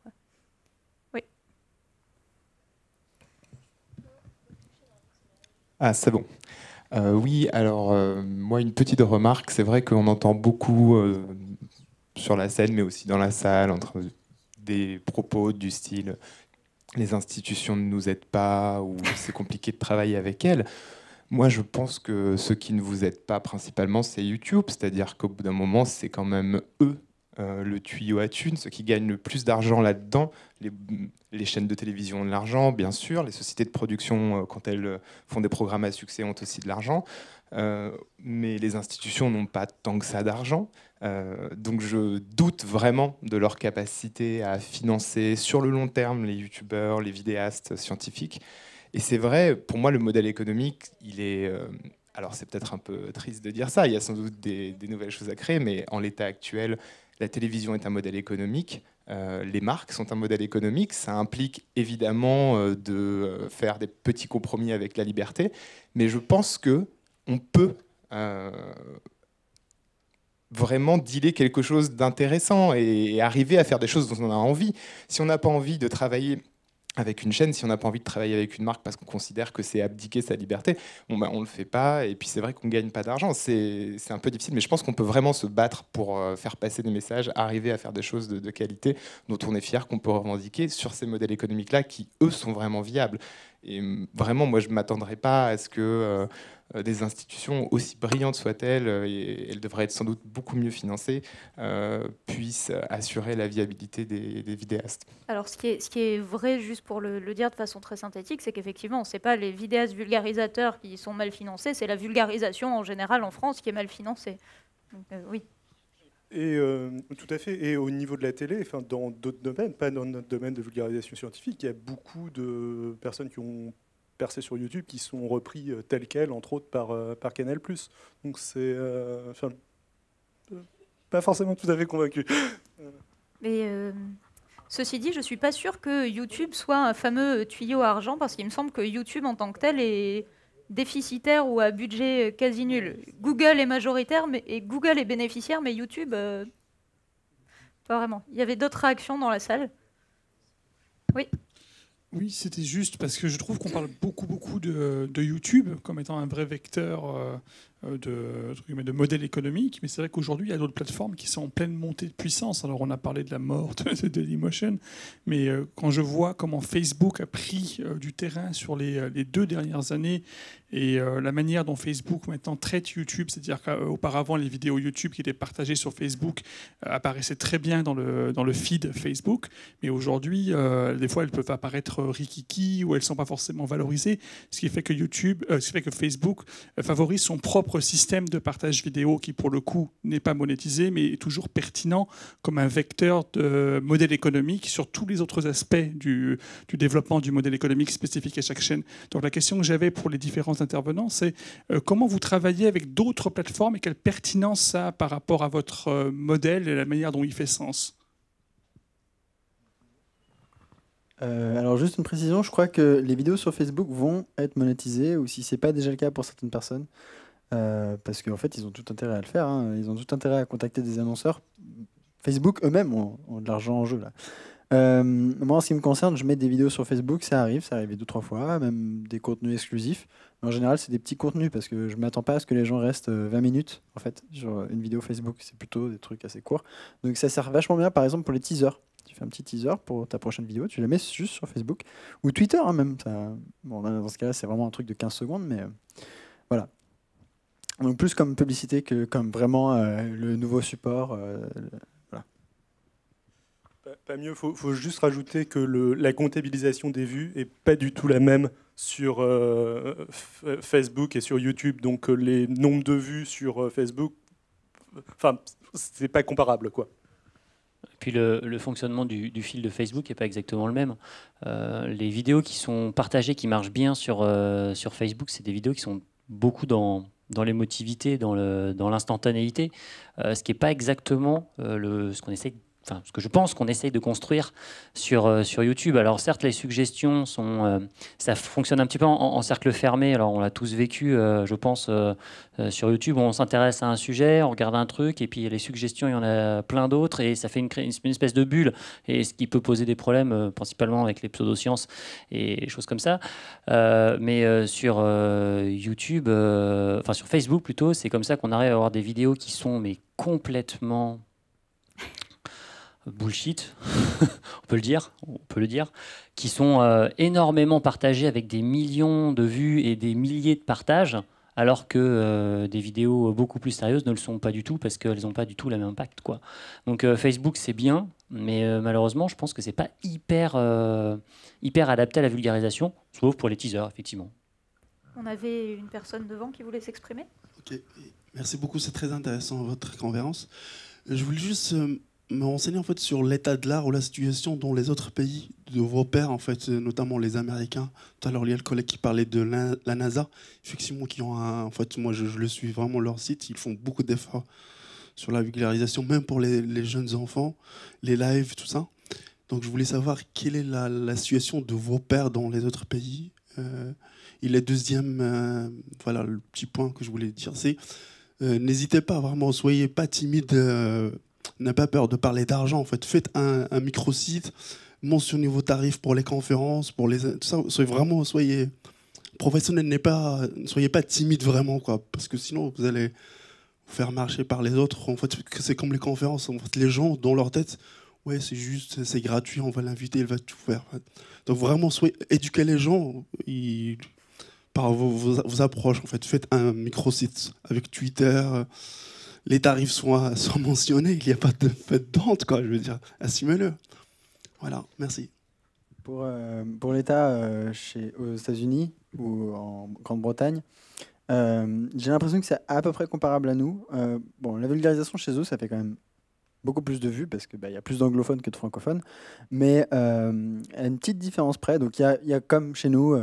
Ah, c'est bon. Euh, oui, alors euh, moi une petite remarque, c'est vrai qu'on entend beaucoup euh, sur la scène, mais aussi dans la salle, entre des propos du style les institutions ne nous aident pas ou c'est compliqué de travailler avec elles. Moi, je pense que ce qui ne vous aide pas principalement, c'est YouTube, c'est-à-dire qu'au bout d'un moment, c'est quand même eux euh, le tuyau à thunes, ceux qui gagnent le plus d'argent là-dedans, les, chaînes de télévision ont de l'argent, bien sûr, les sociétés de production, euh, quand elles euh, font des programmes à succès, ont aussi de l'argent, mais les institutions n'ont pas tant que ça d'argent, donc je doute vraiment de leur capacité à financer sur le long terme les youtubeurs, les vidéastes scientifiques, et c'est vrai, pour moi, le modèle économique, il est... alors c'est peut-être un peu triste de dire ça, il y a sans doute des nouvelles choses à créer, mais en l'état actuel, la télévision est un modèle économique, euh, les marques sont un modèle économique, ça implique évidemment euh, de euh, faire des petits compromis avec la liberté, mais je pense que on peut vraiment dealer quelque chose d'intéressant et, arriver à faire des choses dont on a envie. Si on n'a pas envie de travailler avec une chaîne si on n'a pas envie de travailler avec une marque parce qu'on considère que c'est abdiquer sa liberté, bah, on ne le fait pas et puis c'est vrai qu'on ne gagne pas d'argent. C'est un peu difficile, mais je pense qu'on peut vraiment se battre pour euh, faire passer des messages, arriver à faire des choses de, qualité dont on est fier, qu'on peut revendiquer sur ces modèles économiques-là qui, eux, sont vraiment viables. Et mm, vraiment, moi, je ne m'attendrais pas à ce que... Euh, euh, des institutions, aussi brillantes soient-elles, euh, et elles devraient être sans doute beaucoup mieux financées, euh, puissent assurer la viabilité des, vidéastes. Alors ce qui, est, vrai, juste pour le, dire de façon très synthétique, c'est qu'effectivement, ce n'est pas les vidéastes vulgarisateurs qui sont mal financés, c'est la vulgarisation en général en France qui est mal financée. Euh, oui. Et tout à fait. Et au niveau de la télé, enfin, dans d'autres domaines, pas dans notre domaine de vulgarisation scientifique, il y a beaucoup de personnes qui ont sur YouTube qui sont repris euh, tels quels, entre autres par, euh, par Canal+. Donc c'est... Euh, pas forcément tout à fait convaincu. Mais ceci dit, je ne suis pas sûre que YouTube soit un fameux tuyau à argent, parce qu'il me semble que YouTube en tant que tel est déficitaire ou à budget quasi nul. Google est majoritaire, mais, et Google est bénéficiaire, mais YouTube, pas vraiment. Il y avait d'autres réactions dans la salle. Oui. Oui, c'était juste parce que je trouve qu'on parle beaucoup, beaucoup de, de, YouTube comme étant un vrai vecteur euh, euh, de, de modèle économique, mais c'est vrai qu'aujourd'hui, il y a d'autres plateformes qui sont en pleine montée de puissance. Alors, on a parlé de la mort de Dailymotion, mais euh, quand je vois comment Facebook a pris euh, du terrain sur les, les deux dernières années et la manière dont Facebook maintenant traite YouTube, c'est-à-dire qu'auparavant, les vidéos YouTube qui étaient partagées sur Facebook apparaissaient très bien dans le, dans le feed Facebook, mais aujourd'hui, des fois, elles peuvent apparaître rikiki ou elles ne sont pas forcément valorisées, ce qui fait que YouTube, ce qui fait que Facebook favorise son propre système de partage vidéo qui, pour le coup, n'est pas monétisé, mais est toujours pertinent comme un vecteur de modèle économique sur tous les autres aspects du, développement du modèle économique spécifique à chaque chaîne. Donc la question que j'avais pour les différents intervenants, c'est euh, comment vous travaillez avec d'autres plateformes et quelle pertinence ça a par rapport à votre euh, modèle et la manière dont il fait sens euh, alors juste une précision, je crois que les vidéos sur Facebook vont être monétisées, ou si ce n'est pas déjà le cas pour certaines personnes, euh, parce qu'en fait, ils ont tout intérêt à le faire. Hein. Ils ont tout intérêt à contacter des annonceurs. Facebook eux-mêmes ont, de l'argent en jeu là. Euh, moi, en ce qui me concerne, je mets des vidéos sur Facebook, ça arrive, ça arrive deux trois fois, même des contenus exclusifs. en général, c'est des petits contenus parce que je m'attends pas à ce que les gens restent 20 euh, minutes en fait sur une vidéo Facebook. C'est plutôt des trucs assez courts. Donc ça sert vachement bien, par exemple, pour les teasers. Tu fais un petit teaser pour ta prochaine vidéo, tu la mets juste sur Facebook ou Twitter hein, même. Bon, dans ce cas-là, c'est vraiment un truc de 15 secondes, mais voilà plus comme publicité que comme vraiment euh, le nouveau support. Euh, pas, mieux, il faut, juste rajouter que la comptabilisation des vues n'est pas du tout la même sur euh, Facebook et sur YouTube. Donc les nombres de vues sur Facebook, enfin, c'est pas comparable. quoi. puis le, fonctionnement du, fil de Facebook n'est pas exactement le même. les vidéos qui sont partagées, qui marchent bien sur, sur Facebook, c'est des vidéos qui sont beaucoup dans dans l'émotivité, dans l'instantanéité, euh, ce qui n'est pas exactement euh, le, ce qu'on essaie enfin, ce que je pense qu'on essaye de construire sur, euh, sur YouTube. Alors certes, les suggestions, sont, euh, ça fonctionne un petit peu en, cercle fermé. Alors on l'a tous vécu, euh, je pense, sur YouTube, on s'intéresse à un sujet, on regarde un truc, et puis les suggestions, il y en a plein d'autres, et ça fait une, une, espèce de bulle, et ce qui peut poser des problèmes, principalement avec les pseudosciences et choses comme ça. mais sur YouTube, enfin sur Facebook plutôt, c'est comme ça qu'on arrive à avoir des vidéos qui sont mais complètement bullshit, (laughs) on peut le dire, on peut le dire, qui sont euh, énormément partagés avec des millions de vues et des milliers de partages, alors que euh, des vidéos beaucoup plus sérieuses ne le sont pas du tout parce qu'elles n'ont pas du tout le même impact. Quoi. Donc euh, Facebook c'est bien, mais malheureusement je pense que c'est pas hyper, hyper adapté à la vulgarisation, sauf pour les teasers effectivement. On avait une personne devant qui voulait s'exprimer. Ok, merci beaucoup, c'est très intéressant votre conférence. Je voulais juste me renseigner en fait sur l'état de l'art ou la situation dans les autres pays de vos pères, en fait, notamment les Américains. Tout à l'heure, il y a le collègue qui parlait de la, NASA, effectivement, qui ont en fait, moi je, le suis vraiment leur site, ils font beaucoup d'efforts sur la vulgarisation, même pour les, jeunes enfants, les lives, tout ça. Donc je voulais savoir quelle est la, situation de vos pères dans les autres pays. Euh, et le deuxième, euh, voilà, le petit point que je voulais dire, c'est euh, n'hésitez pas vraiment, soyez pas timide euh, n'a pas peur de parler d'argent. En fait, faites un, un micro-site, mentionnez vos tarifs pour les conférences, pour les. Tout ça, soyez vraiment, soyez professionnel, pas, ne soyez pas timide vraiment, quoi, parce que sinon vous allez vous faire marcher par les autres. En fait, c'est comme les conférences. En fait, les gens dans leur tête, ouais, c'est juste, c'est gratuit, on va l'inviter, il va tout faire. Donc vraiment, soyez, éduquez les gens. par vos, vous approches. En fait, faites un micro-site avec Twitter, les tarifs sont, euh, mentionnés, il n'y a pas de, dente, quoi, je veux dire, assumez-le. Voilà, merci. Pour, euh, pour l'État euh, aux États-Unis ou en Grande-Bretagne, j'ai l'impression que c'est à peu près comparable à nous. bon, la vulgarisation chez eux, ça fait quand même beaucoup plus de vues parce qu'il bah, y a plus d'anglophones que de francophones, mais à une petite différence près. Donc, il y a, y a, comme chez nous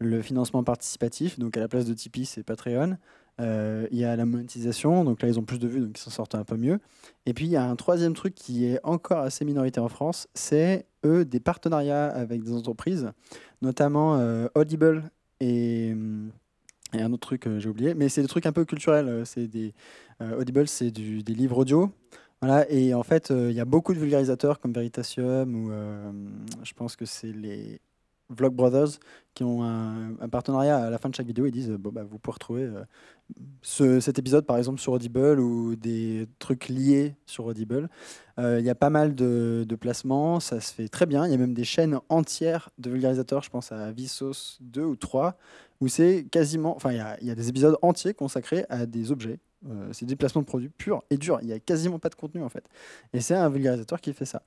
le financement participatif, donc à la place de Tipeee, c'est Patreon. Euh, il y a la monétisation, donc là ils ont plus de vues, donc ils s'en sortent un peu mieux. Et puis il y a un troisième truc qui est encore assez minoritaire en France, c'est eux des partenariats avec des entreprises, notamment euh, Audible hum, et, un autre truc euh, j'ai oublié, mais c'est des trucs un peu culturels. C'est des Audible, c'est des livres audio. Voilà, et en fait, il y a beaucoup de vulgarisateurs comme Veritasium, ou hum, je pense que c'est les Brothers qui ont un, partenariat à la fin de chaque vidéo. Ils disent euh, bon, bah, vous pouvez retrouver euh, ce, cet épisode par exemple sur Audible ou des trucs liés sur Audible. Euh, il y a pas mal de, placements, ça se fait très bien. Il y a même des chaînes entières de vulgarisateurs, je pense à Vsauce 2 ou 3, où c'est quasiment. Enfin, il y, y, a des épisodes entiers consacrés à des objets. Euh, c'est des placements de produits purs et dur. Il n'y a quasiment pas de contenu en fait. Et c'est un vulgarisateur qui fait ça.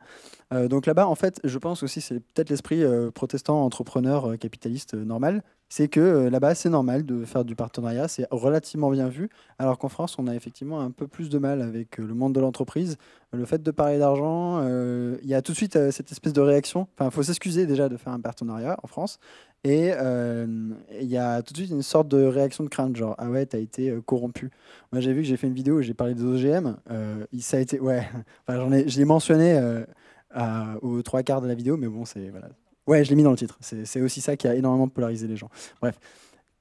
Euh, donc là-bas, en fait, je pense aussi, c'est peut-être l'esprit euh, protestant, entrepreneur, capitaliste normal. C'est que là-bas, c'est normal de faire du partenariat, c'est relativement bien vu. Alors qu'en France, on a effectivement un peu plus de mal avec le monde de l'entreprise. Le fait de parler d'argent, il y a tout de suite cette espèce de réaction. Enfin, il faut s'excuser déjà de faire un partenariat en France. Et euh, il y a tout de suite une sorte de réaction de crainte, genre ah ouais, t'as été euh, corrompu. Moi j'ai vu que j'ai fait une vidéo où j'ai parlé des OGM. Euh, ça a été ouais, (laughs) enfin, j'en ai, je l'ai mentionné euh, aux trois quarts de la vidéo, mais bon c'est voilà. Ouais, je l'ai mis dans le titre. C'est aussi ça qui a énormément polarisé les gens. Bref,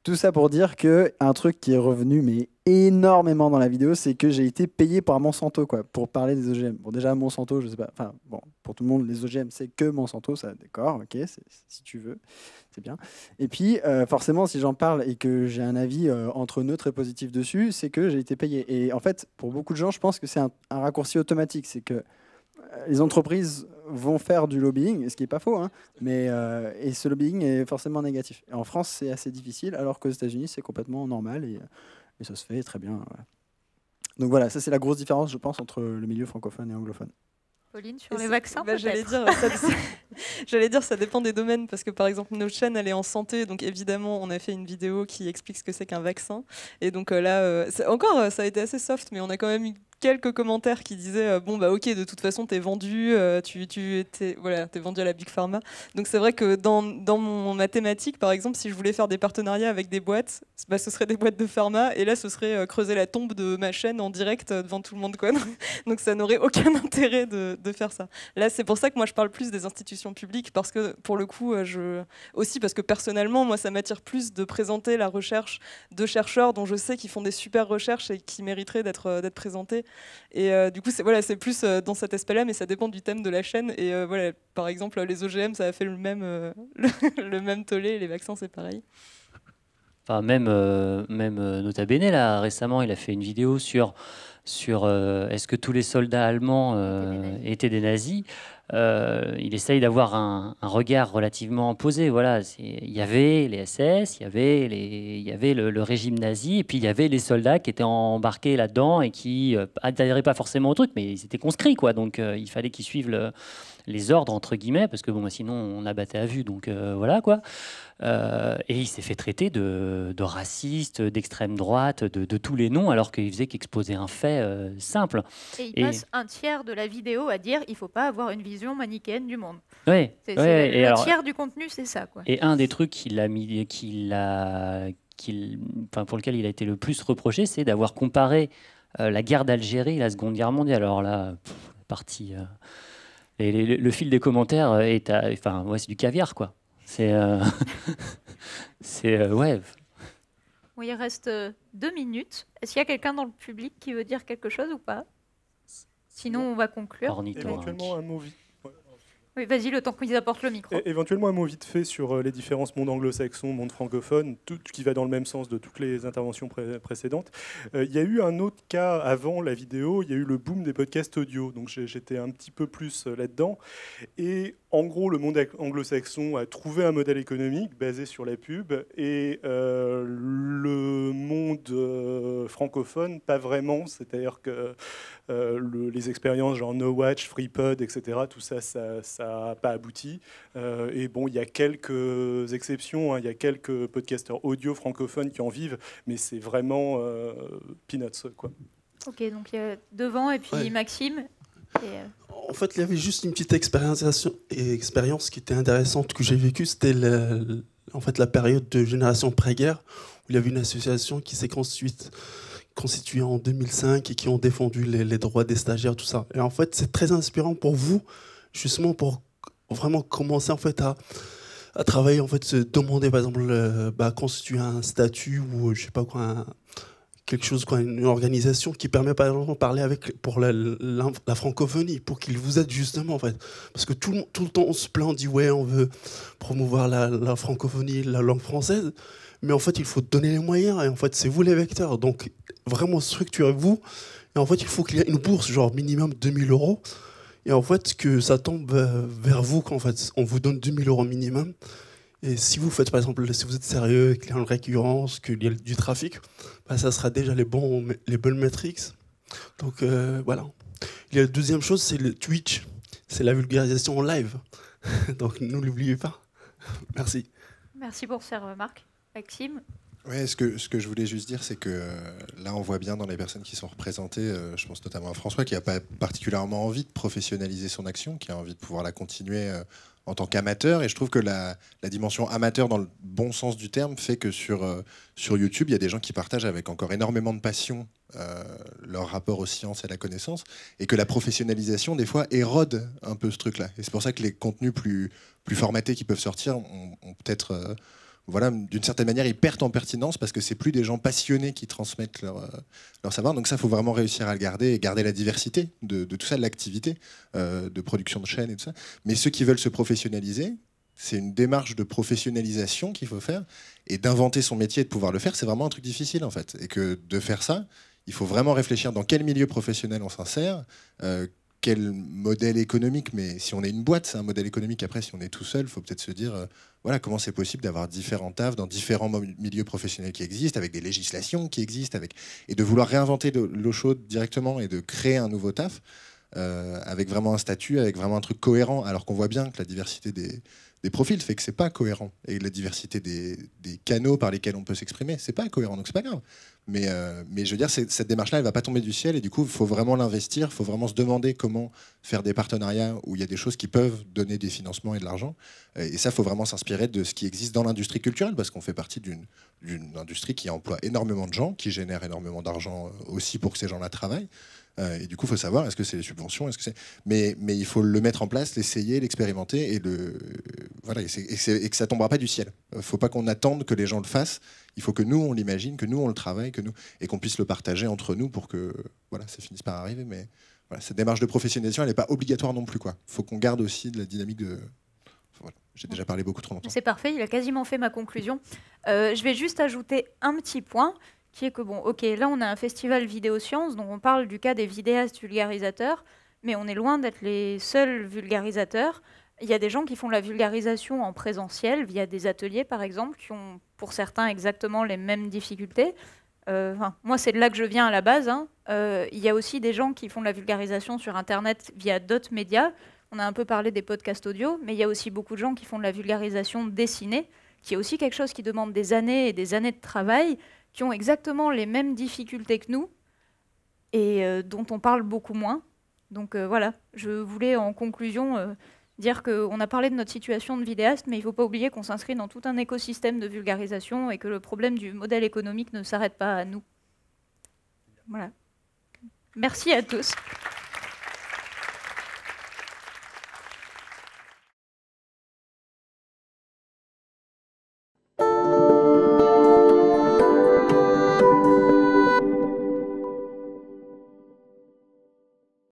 tout ça pour dire que un truc qui est revenu mais énormément dans la vidéo, c'est que j'ai été payé par Monsanto quoi pour parler des OGM. Bon déjà Monsanto, je sais pas, enfin bon pour tout le monde les OGM c'est que Monsanto, ça d'accord, ok, si tu veux, c'est bien. Et puis euh, forcément si j'en parle et que j'ai un avis euh, entre neutre et positif dessus, c'est que j'ai été payé. Et en fait pour beaucoup de gens, je pense que c'est un, un, raccourci automatique, c'est que les entreprises vont faire du lobbying, ce qui n'est pas faux, hein, mais euh, et ce lobbying est forcément négatif. en France, c'est assez difficile, alors qu'aux États-Unis, c'est complètement normal et, ça se fait très bien. Donc voilà, ça c'est la grosse différence, je pense, entre le milieu francophone et anglophone. Pauline, sur les vaccins bah, J'allais dire, (laughs) dire, ça dépend des domaines, parce que par exemple, chaîne elle est en santé, donc évidemment, on a fait une vidéo qui explique ce que c'est qu'un vaccin. Et donc euh, là, euh, encore, ça a été assez soft, mais on a quand même eu quelques commentaires qui disaient euh, bon bah ok de toute façon t'es vendu, euh, tu, tu es, voilà t'es vendu à la big pharma. Donc c'est vrai que dans, dans mon, ma thématique par exemple si je voulais faire des partenariats avec des boîtes, bah, ce serait des boîtes de pharma et là ce serait euh, creuser la tombe de ma chaîne en direct devant tout le monde quoi. (laughs) Donc ça n'aurait aucun (laughs) intérêt de, de faire ça. Là c'est pour ça que moi je parle plus des institutions publiques parce que pour le coup je aussi parce que personnellement moi ça m'attire plus de présenter la recherche de chercheurs dont je sais qu'ils font des super recherches et qui mériteraient d'être d'être présentés et euh, du coup, c'est voilà, plus euh, dans cet aspect-là, mais ça dépend du thème de la chaîne. Et euh, voilà, par exemple, les OGM, ça a fait le même, (laughs) le, même tollé, les vaccins, c'est pareil. Enfin, même, même Nota Bene, là, récemment, il a fait une vidéo sur sur euh, est-ce que tous les soldats allemands étaient des euh, nazis. Euh, il essaye d'avoir un, regard relativement posé. Voilà, il y avait les SS, il y avait, les, y avait le, régime nazi, et puis il y avait les soldats qui étaient embarqués là-dedans et qui n'adhéraient pas forcément au truc, mais ils étaient conscrits, quoi. Donc il fallait qu'ils suivent le, les ordres, entre guillemets, parce que bon, bah, sinon on abattait à vue, donc euh, voilà quoi. Euh, et il s'est fait traiter de, raciste, d'extrême droite, de, tous les noms, alors qu'il faisait qu'exposer un fait euh, simple. Et il passe un tiers de la vidéo à dire il faut pas avoir une vision manichéenne du monde. Oui, tiers du contenu, c'est ça. Quoi. Et un des trucs qu'il a mis, qu'il a, qu'il, pour lequel il a été le plus reproché, c'est d'avoir comparé la guerre d'Algérie et la Seconde Guerre mondiale. Alors là, partie le fil des commentaires euh, est, enfin, ouais, c'est du caviar, quoi. C'est, euh, (laughs) c'est euh, ouais. il reste deux minutes. Est-ce qu'il y a quelqu'un dans le public qui veut dire quelque chose ou pas Sinon, on va conclure. Éventuellement, un mot vas-y, le temps qu'ils apportent le micro. éventuellement, un mot vite fait sur euh, les différences monde anglo-saxon, monde francophone, tout qui va dans le même sens de toutes les interventions précédentes. Euh, il y a eu un autre cas avant la vidéo, il y a eu le boom des podcasts audio, donc j'étais un petit peu plus euh, là-dedans. Et en gros, le monde anglo-saxon a trouvé un modèle économique basé sur la pub et le monde francophone, pas vraiment. C'est-à-dire que les expériences genre No Watch, FreePod, etc., tout ça, ça, ça pas, abouti. Euh, et bon, il y a quelques exceptions, hein. il y a quelques podcasteurs audio francophones qui en vivent, mais c'est vraiment euh, peanuts. Quoi. Ok, donc a devant et puis Maxime. Euh, en fait, il y avait juste une petite expérience qui était intéressante que j'ai vécue, c'était en fait la période de génération pré-guerre, où il y avait une association qui s'est constituée en 2005 et qui ont défendu les, les, droits des stagiaires, tout ça. Et en fait, c'est très inspirant pour vous justement pour vraiment commencer en fait à, travailler en fait se demander par exemple constituer euh, bah, un statut ou euh, je sais pas quoi quelque chose quoi une organisation qui permet par exemple de parler avec pour la, francophonie pour qu'ils vous aident justement en fait parce que tout, le temps on se plaint on dit ouais on veut promouvoir la, la francophonie la langue française mais en fait il faut donner les moyens et en fait c'est vous les vecteurs donc vraiment structurez-vous et en fait il faut qu'il y ait une bourse genre minimum 2000 euros et en fait que ça tombe vers vous qu'en fait on vous donne 2000 euros minimum. Et si vous faites par exemple, si vous êtes sérieux, qu'il y a une récurrence, qu'il y a du trafic, bah, ça sera déjà les, bons, les bonnes matrices. Donc euh, voilà. la deuxième chose, c'est le Twitch, c'est la vulgarisation en live. (laughs) Donc ne l'oubliez pas. Merci. Merci pour ces remarques, Maxime ce que, ce que je voulais juste dire, c'est que euh, là, on voit bien dans les personnes qui sont représentées, euh, je pense notamment à François, qui n'a pas particulièrement envie de professionnaliser son action, qui a envie de pouvoir la continuer euh, en tant qu'amateur. Et je trouve que la, dimension amateur, dans le bon sens du terme, fait que sur, sur YouTube, il y a des gens qui partagent avec encore énormément de passion leur rapport aux sciences et à la connaissance, et que la professionnalisation, des fois, érode un peu ce truc-là. Et c'est pour ça que les contenus plus, plus formatés qui peuvent sortir ont, peut-être voilà, d'une certaine manière, ils perdent en pertinence parce que c'est plus des gens passionnés qui transmettent leur, euh, savoir. Donc ça, faut vraiment réussir à le garder et garder la diversité de, tout ça, de l'activité, euh, de production de chaîne et tout ça. Mais ceux qui veulent se professionnaliser, c'est une démarche de professionnalisation qu'il faut faire et d'inventer son métier et de pouvoir le faire, c'est vraiment un truc difficile en fait. Et que de faire ça, il faut vraiment réfléchir dans quel milieu professionnel on s'insère, euh, quel modèle économique, mais si on est une boîte, c'est un modèle économique. Après, si on est tout seul, il faut peut-être se dire euh, voilà, comment c'est possible d'avoir différents tafs dans différents milieux professionnels qui existent, avec des législations qui existent, avec... et de vouloir réinventer l'eau chaude directement et de créer un nouveau taf euh, avec vraiment un statut, avec vraiment un truc cohérent, alors qu'on voit bien que la diversité des, profils fait que c'est pas cohérent. Et la diversité des, des, canaux par lesquels on peut s'exprimer, c'est pas cohérent, donc c'est pas grave. Euh, mais, je veux dire, cette démarche-là, elle ne va pas tomber du ciel. Et du coup, il faut vraiment l'investir. Il faut vraiment se demander comment faire des partenariats où il y a des choses qui peuvent donner des financements et de l'argent. Et ça, il faut vraiment s'inspirer de ce qui existe dans l'industrie culturelle, parce qu'on fait partie d'une industrie qui emploie énormément de gens, qui génère énormément d'argent aussi pour que ces gens-là travaillent. Euh, et du coup, il faut savoir, est-ce que c'est les subventions est -ce que c'est... Mais, il faut le mettre en place, l'essayer, l'expérimenter, et, le... voilà, et, que ça tombera pas du ciel. Il euh, ne faut pas qu'on attende que les gens le fassent, il faut que nous, on l'imagine, que nous, on le travaille, que nous... et qu'on puisse le partager entre nous pour que voilà, ça finisse par arriver. Mais cette démarche de professionnalisation, elle n'est pas obligatoire non plus. Il faut qu'on garde aussi de la dynamique de... j'ai déjà parlé beaucoup trop longtemps. C'est parfait, il a quasiment fait ma conclusion. Euh, je vais juste ajouter un petit point qui est que, bon, ok, là on a un festival vidéo science, donc on parle du cas des vidéastes vulgarisateurs, mais on est loin d'être les seuls vulgarisateurs. Il y a des gens qui font la vulgarisation en présentiel, via des ateliers par exemple, qui ont pour certains exactement les mêmes difficultés. Euh, moi, c'est de là que je viens à la base. Hein. Euh, il y a aussi des gens qui font la vulgarisation sur Internet via d'autres médias. On a un peu parlé des podcasts audio, mais il y a aussi beaucoup de gens qui font de la vulgarisation dessinée, qui est aussi quelque chose qui demande des années et des années de travail qui ont exactement les mêmes difficultés que nous et euh, dont on parle beaucoup moins. Donc euh, voilà, je voulais en conclusion euh, dire qu'on a parlé de notre situation de vidéaste, mais il ne faut pas oublier qu'on s'inscrit dans tout un écosystème de vulgarisation et que le problème du modèle économique ne s'arrête pas à nous. Voilà. Merci à tous.